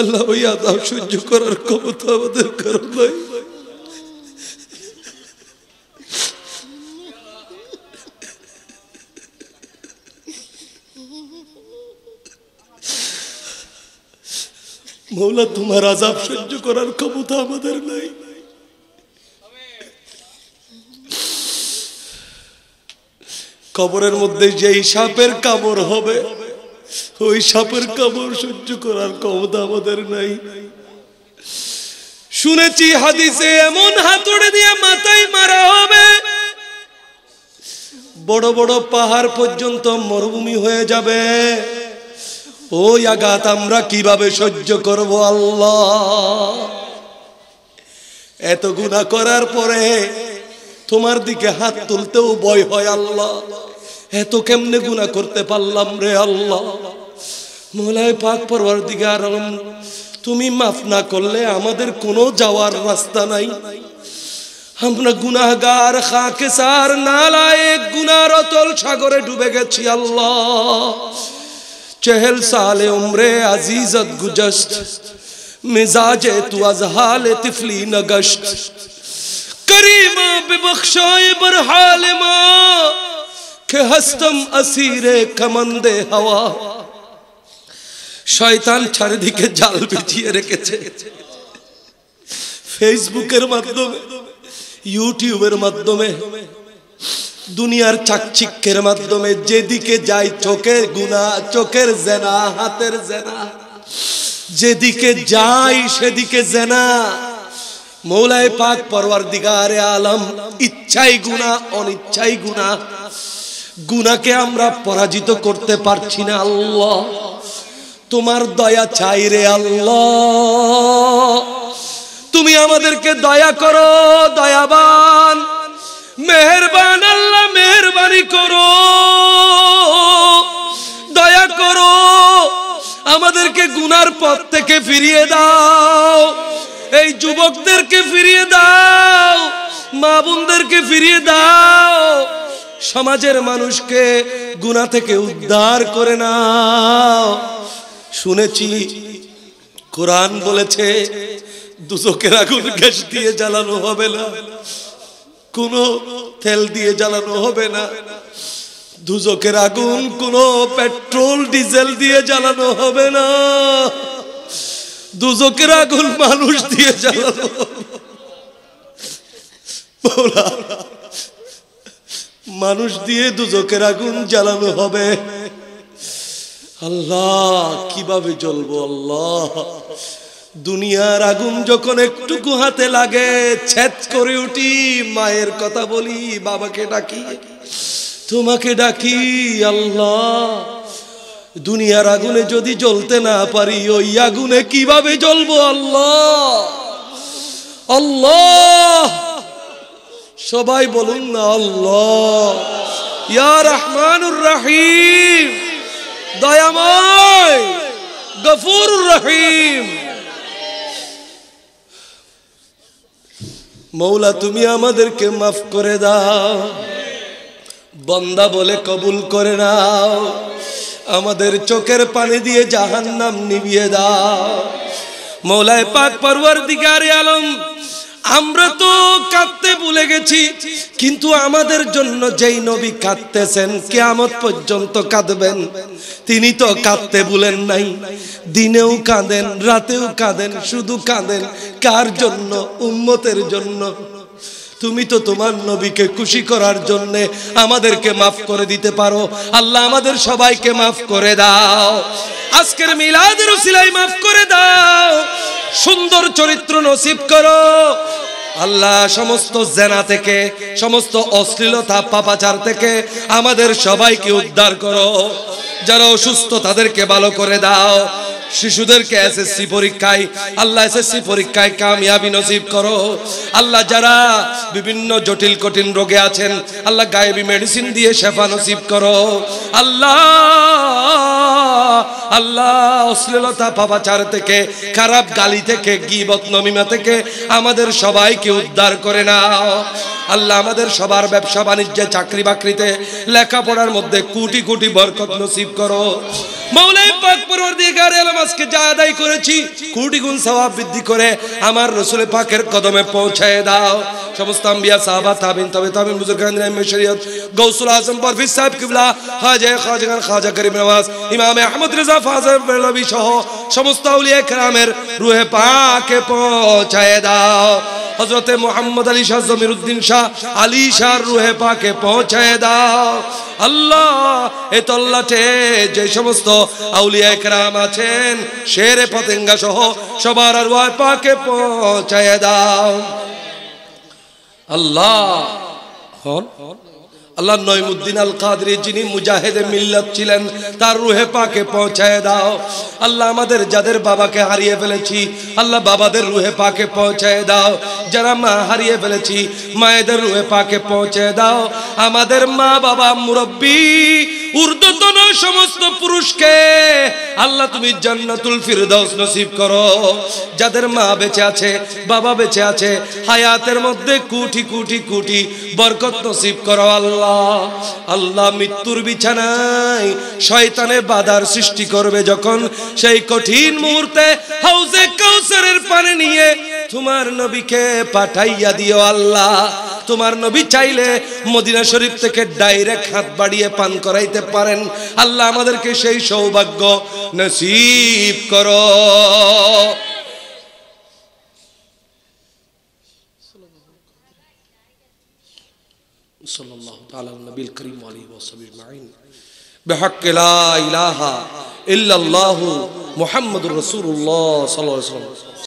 আল্লাহ ওই আদাব সহ্য করার ক্ষমতা আমাদের কারণ নয় মৌলা তোমার আজাব সহ্য করার ক্ষমতা আমাদের নাই কবরের মধ্যে যেই সাপের কামড় হবে ওই সাপের কামড় সহ্য করার ক্ষমতা আমাদের নাই শুনেছি হাদিসে এমন হাতুড়ে দিয়ে মাথায় মারা হবে বড় বড় পাহাড় পর্যন্ত মরুভূমি হয়ে যাবে ওই আঘাত আমরা কিভাবে সহ্য করব আল্লাহ এত গুণা করার পরে তোমার দিকে হাত তুলতেও ভয় হয় আল্লাহ এত কেমনে গুণা করতে পারলাম রে আল্লাহ মোলায় পাক পরবার দিকে আর তুমি মাফ না করলে আমাদের কোনো যাওয়ার রাস্তা নাই আমরা গুনাগার খাকে সার নালায় গুনার অতল সাগরে ডুবে গেছি আল্লাহ چہل سال عمر عزیزت گجشت مزاج تو از حال تفلی نگشت کریمہ ببخشائے برحال ما کہ ہستم اسیر کمند ہوا شایطان چھر دی کے جال بھی دیئے رکے تھے فیس بکر مددوں میں یوٹیوبر مددوں میں দুনিয়ার চাকচিক্যের মাধ্যমে যেদিকে যাই চোখের গুণা চোখের জেনা হাতের জেনা যেদিকে যাই সেদিকে জেনা মৌলায় পাক পরওয়ার দিগারে আলম ইচ্ছাই গুণা অনিচ্ছাই গুণা গুণাকে আমরা পরাজিত করতে পারছি না আল্লাহ তোমার দয়া চাই রে আল্লাহ তুমি আমাদেরকে দয়া করো দয়াবান মেহরবান আল্লাহ মেহরবানি করো দয়া করো আমাদেরকে গুনার পথ থেকে ফিরিয়ে দাও এই যুবকদেরকে ফিরিয়ে দাও মা বোনদেরকে ফিরিয়ে দাও সমাজের মানুষকে গুনা থেকে উদ্ধার করে নাও শুনেছি কোরআন বলেছে দুচকের আগুন গ্যাস দিয়ে জ্বালানো হবে না কোনো তেল দিয়ে জ্বালানো হবে না দুজকের আগুন কোনো পেট্রোল ডিজেল দিয়ে জ্বালানো হবে না দুজকের আগুন মানুষ দিয়ে জ্বালানো মানুষ দিয়ে দুজকের আগুন জ্বালানো হবে আল্লাহ কিভাবে জ্বলবো আল্লাহ দুনিয়ার আগুন যখন একটুকু হাতে লাগে ছেদ করে উঠি মায়ের কথা বলি বাবাকে ডাকি তোমাকে ডাকি আল্লাহ দুনিয়ার আগুনে যদি জ্বলতে না পারি ওই আগুনে কিভাবে জ্বলবো আল্লাহ আল্লাহ সবাই বলুন না আল্লাহ ইয়া রহমানুর রাহিম দয়াময় গফুর রহিম মৌলা তুমি আমাদেরকে মাফ করে দাও বন্দা বলে কবুল করে নাও আমাদের চোখের পানি দিয়ে নাম নিবিয়ে দাও মৌলায় পাক পরওয়ার দিগারে আলম আমরা তো কাঁদতে ভুলে গেছি কিন্তু আমাদের জন্য যেই নবী কাঁদতেছেন কেমন পর্যন্ত কাঁদবেন তিনি তো কাঁদতে ভুলেন নাই দিনেও কাঁদেন রাতেও কাঁদেন শুধু কাঁদেন কার জন্য উম্মতের জন্য তুমি তো তোমার নবীকে খুশি করার জন্যে আমাদেরকে মাফ করে দিতে পারো আল্লাহ আমাদের সবাইকে মাফ করে দাও আজকের মিলাদের সিলাই মাফ করে দাও সুন্দর চরিত্র নসিব করো আল্লাহ সমস্ত জেনা থেকে সমস্ত অশ্লীলতা পাপাচার থেকে আমাদের সবাইকে উদ্ধার করো যারা অসুস্থ তাদেরকে ভালো করে দাও শিশুদেরকে এসএসসি পরীক্ষায় আল্লাহ এসএসসি পরীক্ষায় কামিয়াবি নসিব করো আল্লাহ যারা বিভিন্ন জটিল কঠিন রোগে আছেন আল্লাহ গায়েবী মেডিসিন দিয়ে শেফা নসিব করো আল্লাহ আল্লাহ অশ্লীলতা পাপাচার থেকে খারাপ গালি থেকে গি বতনমিমা থেকে আমাদের সবাইকে উদ্ধার করে নাও আল্লাহ আমাদের সবার ব্যবসা বাণিজ্যে চাকরি বাকরিতে লেখাপড়ার মধ্যে কোটি কোটি বরকত নসিব করো মৌলাই পাক যা আদায় করেছি কোটি গুণ বৃদ্ধি করে আমার পাকের কদমে পৌঁছায় দাও সমস্ত আম্বিয়া সাহাবা তাবিন তবে তাবিন বুজুরগান শরীয়ত আজম সাহেব কিবলা খাজা করিম নওয়াজ ইমাম আহমদ রেজা সহ সমস্ত আউলিয়া کرامের রুহে পাকে পৌঁছায় দাও মোহাম্মদ আলী শাহ জমিরুদ্দিন শাহ আলী শাহ রুহে পাকে পৌঁছায় দাও আল্লাহ এ যে সমস্ত আউলিয়া আছেন সহ সবার আর পাকে পৌঁছায় দাও আল্লাহ হন আল্লাহ নইমুদ্দিন আল কাদরি যিনি মিল্লত ছিলেন তার রুহে পাকে পৌঁছায় দাও আল্লাহ আমাদের যাদের বাবাকে হারিয়ে ফেলেছি আল্লাহ বাবাদের রুহে পাকে পৌঁছায় দাও যারা মা হারিয়ে ফেলেছি মায়েদের রুহে পাকে পৌঁছায় দাও আমাদের মা বাবা মুরব্বী ঊর্ধ্বতন সমস্ত পুরুষকে আল্লাহ তুমি জান্নাতুল ফিরদাউস নসিব করো যাদের মা বেঁচে আছে বাবা বেঁচে আছে হায়াতের মধ্যে কুটি কুটি কুটি বরকত নসিব করো আল্লাহ আল্লাহ মৃত্যুর বিছানায় শয়তানে বাধার সৃষ্টি করবে যখন সেই কঠিন মুহূর্তে হাউসে কাউসারের পানে নিয়ে তোমার নবীকে পাঠাইয়া দিও আল্লাহ তোমার নবী চাইলে মদিনা শরীফ থেকে ডাইরেক্ট হাত বাড়িয়ে পান করাইতে পারেন আল্লাহ আমাদেরকে সেই সৌভাগ্য নসিব কর মোহাম্মদ রসুল্লাহ